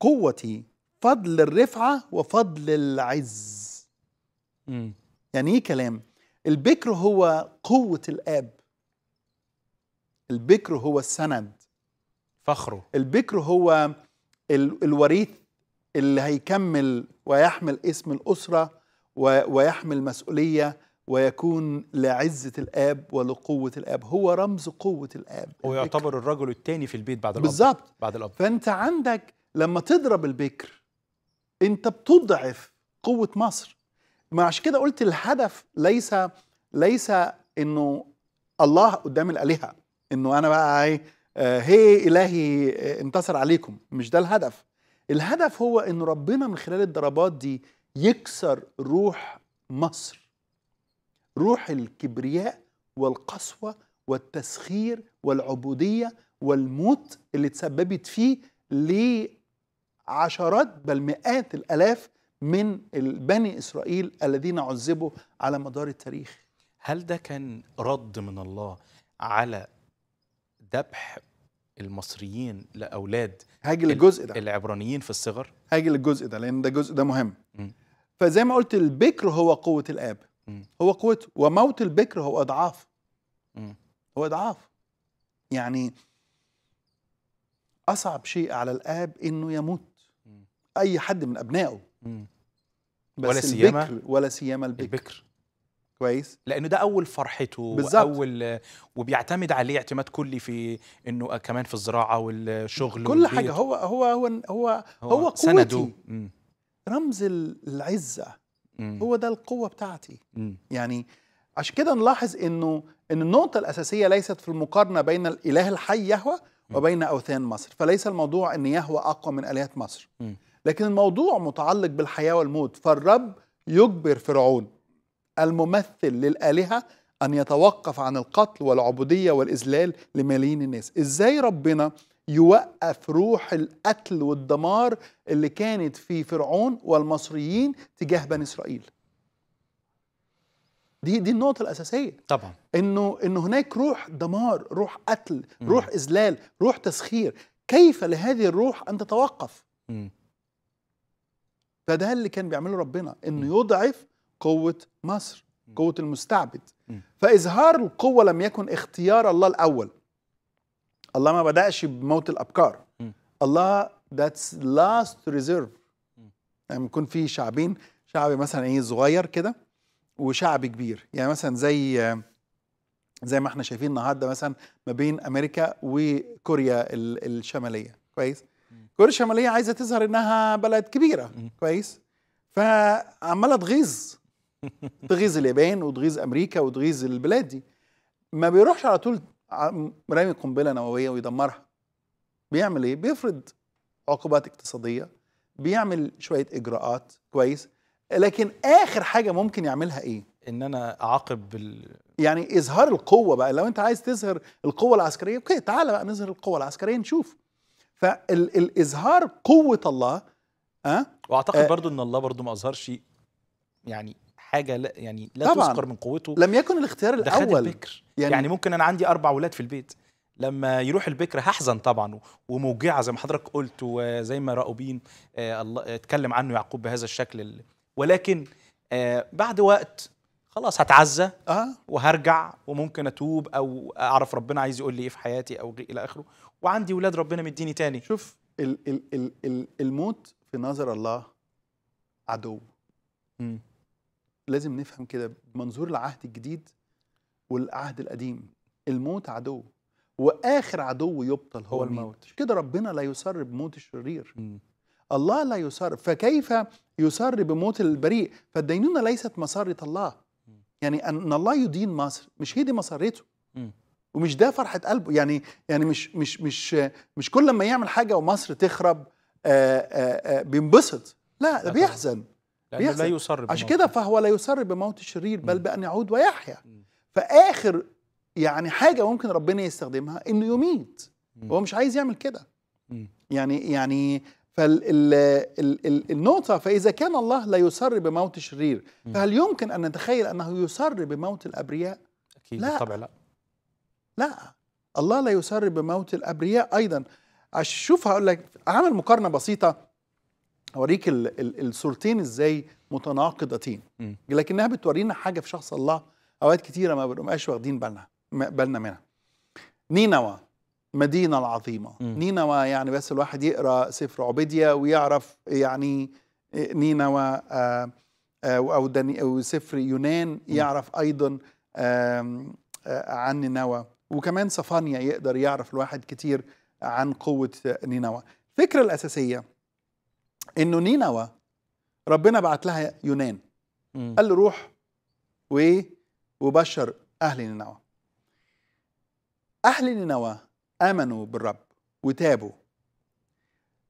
قوتي فضل الرفعة وفضل العز م. يعني إيه كلام البكر هو قوة الآب البكر هو السند فخره البكر هو الوريث اللي هيكمل ويحمل اسم الأسرة ويحمل مسؤولية ويكون لعزة الآب ولقوة الآب هو رمز قوة الآب ويعتبر الرجل الثاني في البيت بعد الأب بالظبط بعد الأب فأنت عندك لما تضرب البكر أنت بتضعف قوة مصر ما عشان كده قلت الهدف ليس ليس إنه الله قدام الآلهة إنه أنا بقى هي إيه، آه، هي إلهي آه، انتصر عليكم مش ده الهدف الهدف هو إنه ربنا من خلال الضربات دي يكسر روح مصر روح الكبرياء والقسوة والتسخير والعبودية والموت اللي تسببت فيه لعشرات بل مئات الآلاف من بني إسرائيل الذين عذبوا على مدار التاريخ هل ده كان رد من الله على ذبح المصريين لاولاد هاجي للجزء ده العبرانيين في الصغر هاجي للجزء ده لان ده جزء ده مهم م. فزي ما قلت البكر هو قوه الاب هو قوته وموت البكر هو اضعاف هو اضعاف يعني اصعب شيء على الاب انه يموت اي حد من ابنائه بس ولا سيما ولا سيما البكر, البكر. كويس لانه ده اول فرحته بالزبط. واول وبيعتمد عليه اعتماد كلي في انه آه، كمان في الزراعه والشغل كل والبيت. حاجه هو هو هو هو, هو, هو قوتي سنده. رمز العزه مم. هو ده القوه بتاعتي مم. يعني عشان كده نلاحظ انه ان النقطه الاساسيه ليست في المقارنه بين الاله الحي يهوى وبين اوثان مصر فليس الموضوع ان يهوى اقوى من الهه مصر لكن الموضوع متعلق بالحياه والموت فالرب يجبر فرعون الممثل للالهه ان يتوقف عن القتل والعبوديه والاذلال لملايين الناس ازاي ربنا يوقف روح القتل والدمار اللي كانت في فرعون والمصريين تجاه بني اسرائيل دي دي النقطة الأساسية طبعا إنه إنه هناك روح دمار، روح قتل، مم. روح إذلال، روح تسخير، كيف لهذه الروح أن تتوقف؟ مم. فده اللي كان بيعمله ربنا إنه يضعف قوة مصر، قوة المستعبد. مم. فإظهار القوة لم يكن اختيار الله الأول. الله ما بداش بموت الابكار م. الله ذاتس لاست ريزيرف يعني يكون في شعبين شعب مثلا ايه صغير كده وشعب كبير يعني مثلا زي زي ما احنا شايفين النهارده مثلا ما بين امريكا وكوريا الشماليه كويس كوريا الشماليه عايزه تظهر انها بلد كبيره كويس فعماله تغيظ تغيظ اليابان وتغيظ امريكا وتغيظ البلاد دي ما بيروحش على طول رامي قنبله نوويه ويدمرها بيعمل ايه بيفرض عقوبات اقتصاديه بيعمل شويه اجراءات كويس لكن اخر حاجه ممكن يعملها ايه ان انا اعاقب بال... يعني اظهار القوه بقى لو انت عايز تظهر القوه العسكريه اوكي تعالى بقى نظهر القوه العسكريه نشوف فالاظهار قوه الله أه؟ واعتقد أه برضو ان الله برضو ما اظهرش يعني حاجه لا يعني لا طبعاً. تذكر من قوته لم يكن الاختيار الاول البكر يعني, يعني ممكن انا عندي اربع اولاد في البيت لما يروح البكر هحزن طبعا وموجعه زي ما حضرتك قلت وزي ما راؤوبين آه، الله اتكلم عنه يعقوب بهذا الشكل ولكن آه، بعد وقت خلاص هتعزى آه. وهرجع وممكن اتوب او اعرف ربنا عايز يقول لي ايه في حياتي او الى اخره وعندي ولاد ربنا مديني تاني شوف الـ الـ الـ الموت في نظر الله عدو م. لازم نفهم كده منظور العهد الجديد والعهد القديم الموت عدو واخر عدو يبطل هو الموت كده ربنا لا يسر بموت الشرير م. الله لا يسر فكيف يسر بموت البريء فالدينونه ليست مسره الله يعني ان الله يدين مصر مش هي دي مسرته ومش ده فرحه قلبه يعني يعني مش مش مش مش كل لما يعمل حاجه ومصر تخرب بينبسط لا ده بيحزن لأنه لا يصر عشان كده فهو لا يصر بموت الشرير بل بأن يعود ويحيا فآخر يعني حاجة ممكن ربنا يستخدمها إنه يميت هو مش عايز يعمل كده يعني يعني فالنقطة فإذا كان الله لا يصر بموت الشرير فهل يمكن أن نتخيل أنه يصر بموت الأبرياء؟ أكيد لا. بالطبع لا لا الله لا يصر بموت الأبرياء أيضا شوف هقول لك عامل مقارنة بسيطة اوريك الصورتين ازاي متناقضتين لكنها بتورينا حاجه في شخص الله اوقات كتيره ما بنبقاش واخدين بالنا بالنا منها نينوى مدينه العظيمه نينوى يعني بس الواحد يقرا سفر عبيديا ويعرف يعني آه، نينوى آه، آه، او او سفر يونان يعرف ايضا عن نينوى وكمان صفانيا يقدر يعرف الواحد كتير عن قوه نينوى الفكره الاساسيه انه نينوى ربنا بعت لها يونان م. قال له روح وايه وبشر اهل نينوى اهل نينوى امنوا بالرب وتابوا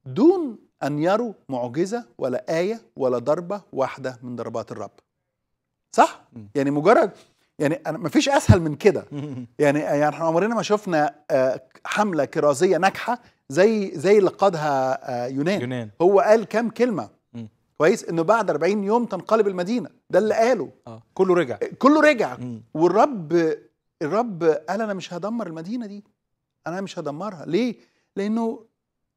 دون ان يروا معجزه ولا ايه ولا ضربه واحده من ضربات الرب صح م. يعني مجرد يعني ما فيش اسهل من كده يعني يعني احنا عمرنا ما شفنا آه، حمله كرازيه ناجحه زي زي اللي قادها آه، يونان, يونان هو قال كام كلمه كويس انه بعد 40 يوم تنقلب المدينه ده اللي قاله آه. كله رجع آه، كله رجع م. والرب الرب قال انا مش هدمر المدينه دي انا مش هدمرها ليه لانه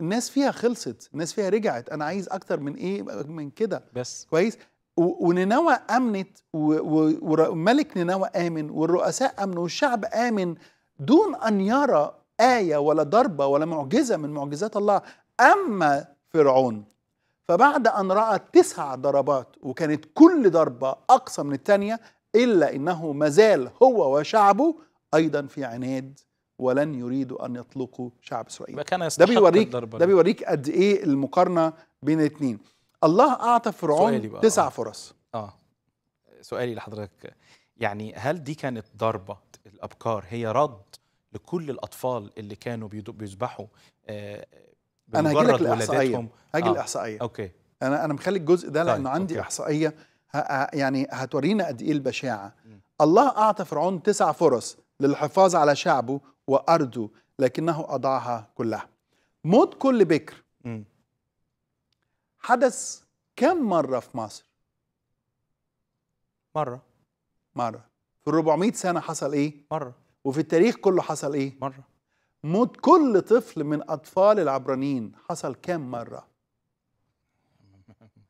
الناس فيها خلصت الناس فيها رجعت انا عايز اكتر من ايه من كده بس كويس ونينوى امنت وملك نينوى امن والرؤساء امنوا والشعب امن دون ان يرى آية ولا ضربة ولا معجزة من معجزات الله أما فرعون فبعد أن رأى تسع ضربات وكانت كل ضربة أقصى من الثانية إلا إنه مازال هو وشعبه أيضا في عناد ولن يريدوا أن يطلقوا شعب إسرائيل ده بيوريك ده بيوريك قد إيه المقارنة بين الاثنين الله أعطى فرعون تسع فرص آه سؤالي لحضرتك يعني هل دي كانت ضربة الأبكار هي رد لكل الاطفال اللي كانوا بيذبحوا آه، انا هجي لك الاحصائيه هاجي آه. الاحصائيه اوكي انا انا مخلي الجزء ده لانه طيب، عندي أوكي. احصائيه يعني هتورينا قد ايه البشاعه م. الله اعطى فرعون تسع فرص للحفاظ على شعبه وارضه لكنه اضاعها كلها موت كل بكر م. حدث كم مره في مصر مره مره في 400 سنه حصل ايه مره وفي التاريخ كله حصل ايه مره موت كل طفل من اطفال العبرانيين حصل كام مره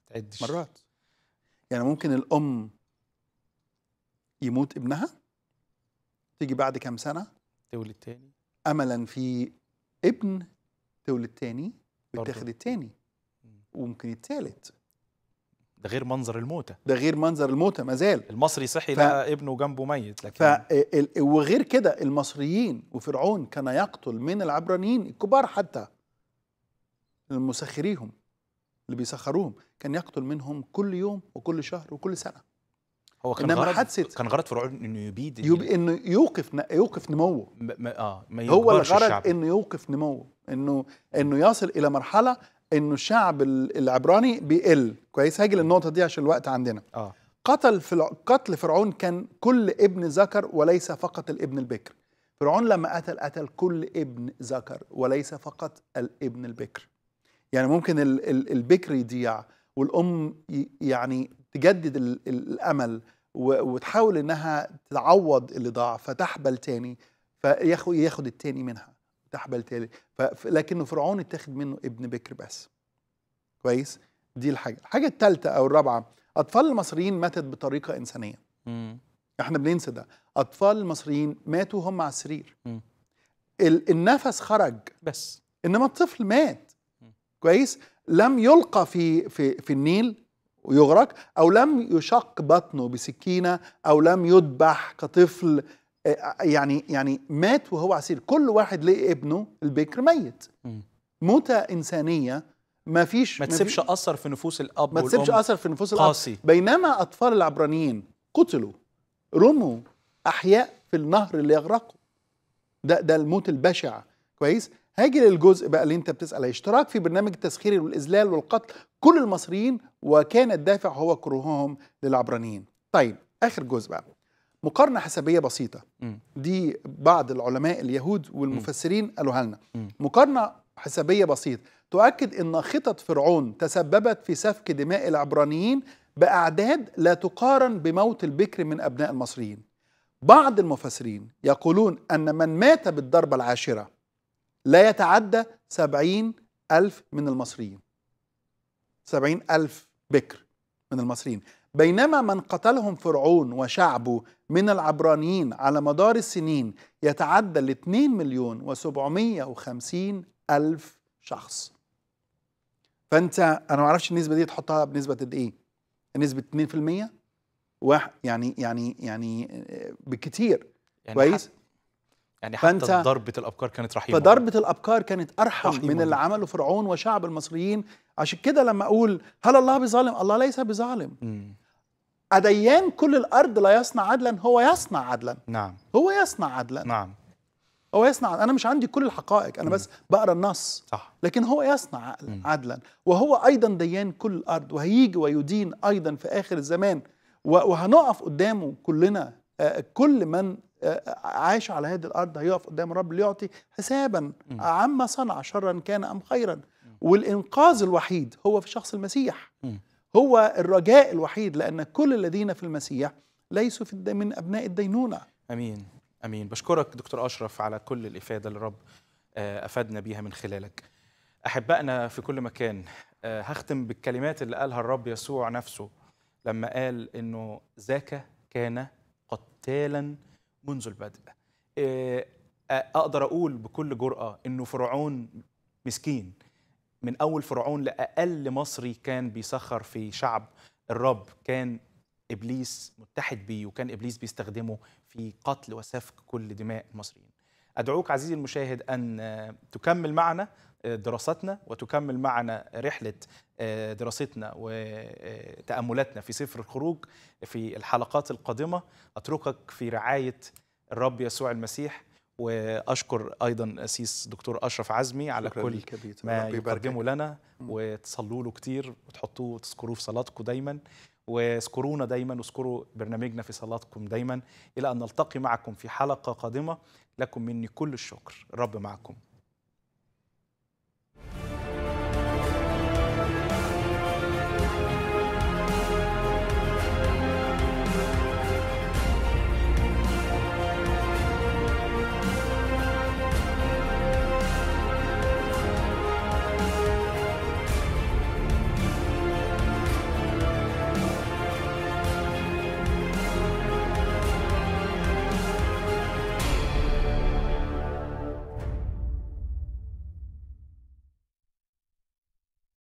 تعدش مرات يعني ممكن الام يموت ابنها تيجي بعد كام سنه تولد تاني املا في ابن تولد تاني ويتاخد التاني وممكن التالت ده غير منظر الموتى ده غير منظر الموتى ما زال المصري صحي ف... لقى ابنه جنبه ميت لكن ف... وغير كده المصريين وفرعون كان يقتل من العبرانيين الكبار حتى المسخريهم اللي بيسخروهم كان يقتل منهم كل يوم وكل شهر وكل سنه هو كان إنما غرض كان غرض فرعون انه يبيد يب... انه يوقف ن... يوقف نموه م... م... اه ما هو الغرض انه يوقف نموه انه انه يصل الى مرحله انه الشعب العبراني بيقل كويس هاجي للنقطه دي عشان الوقت عندنا آه. قتل في قتل فرعون كان كل ابن ذكر وليس فقط الابن البكر فرعون لما قتل قتل كل ابن ذكر وليس فقط الابن البكر يعني ممكن ال ال البكر يضيع والام يعني تجدد ال الامل وتحاول انها تعوض اللي ضاع فتحبل تاني فياخد التاني منها تحبل تالي لكن فرعون اتاخد منه ابن بكر بس كويس دي الحاجه الحاجه الثالثه او الرابعه اطفال المصريين ماتت بطريقه انسانيه مم. احنا بننسى ده اطفال المصريين ماتوا هم على السرير ال النفس خرج بس انما الطفل مات مم. كويس لم يلقى في في في النيل ويغرق او لم يشق بطنه بسكينه او لم يذبح كطفل يعني يعني مات وهو عسير كل واحد لقي ابنه البكر ميت موتة إنسانية ما فيش ما تسيبش أثر في نفوس الأب ما تسيبش أثر في نفوس الأب قاسي. بينما أطفال العبرانيين قتلوا رموا أحياء في النهر اللي يغرقوا ده ده الموت البشع كويس هاجي للجزء بقى اللي انت بتسال اشتراك في برنامج التسخير والاذلال والقتل كل المصريين وكان الدافع هو كرههم للعبرانيين طيب اخر جزء بقى مقارنة حسابية بسيطة دي بعض العلماء اليهود والمفسرين قالوها لنا مقارنة حسابية بسيطة تؤكد أن خطط فرعون تسببت في سفك دماء العبرانيين بأعداد لا تقارن بموت البكر من أبناء المصريين بعض المفسرين يقولون أن من مات بالضربة العاشرة لا يتعدى سبعين ألف من المصريين سبعين ألف بكر من المصريين بينما من قتلهم فرعون وشعبه من العبرانيين على مدار السنين يتعدى ال 2 مليون و750 ألف شخص فأنت أنا ما أعرفش النسبة دي تحطها بنسبة قد إيه نسبة 2% واحد يعني يعني يعني آه، بكتير يعني كويس يعني حتى فأنت ضربة الأبكار كانت رحيمة فضربة الأبكار كانت أرحم رحيمة. من اللي عمله فرعون وشعب المصريين عشان كده لما أقول هل الله بظالم الله ليس بظالم أديان كل الأرض لا يصنع عدلا هو يصنع عدلا نعم هو يصنع عدلا نعم هو يصنع أنا مش عندي كل الحقائق أنا مم. بس بقرأ النص صح لكن هو يصنع عدلا وهو أيضا ديان كل الأرض وهيجي ويدين أيضا في آخر الزمان وهنقف قدامه كلنا آه، كل من عاش على هذه الارض هيقف قدام الرب ليعطي حسابا عما صنع شرا كان ام خيرا والانقاذ الوحيد هو في شخص المسيح هو الرجاء الوحيد لان كل الذين في المسيح ليسوا في من ابناء الدينونه امين امين بشكرك دكتور اشرف على كل الافاده اللي رب آه، افادنا بيها من خلالك احبائنا في كل مكان آه، هختم بالكلمات اللي قالها الرب يسوع نفسه لما قال انه ذاك كان قتالا منذ البدء آه، آه، اقدر اقول بكل جرأه انه فرعون مسكين من اول فرعون لاقل مصري كان بيسخر في شعب الرب كان ابليس متحد بيه وكان ابليس بيستخدمه في قتل وسفك كل دماء المصريين أدعوك عزيزي المشاهد أن آه، تكمل معنا آه، دراستنا وتكمل معنا رحلة آه، دراستنا وتأملاتنا في سفر الخروج في الحلقات القادمة أتركك في رعاية الرب يسوع المسيح واشكر ايضا اسيس دكتور اشرف عزمي على كل كبيت. ما يترجمه لنا وتصلوا له كتير وتحطوه وتذكروه في صلاتكم دايما واذكرونا دايما واذكروا برنامجنا في صلاتكم دايما الى ان نلتقي معكم في حلقه قادمه لكم مني كل الشكر رب معكم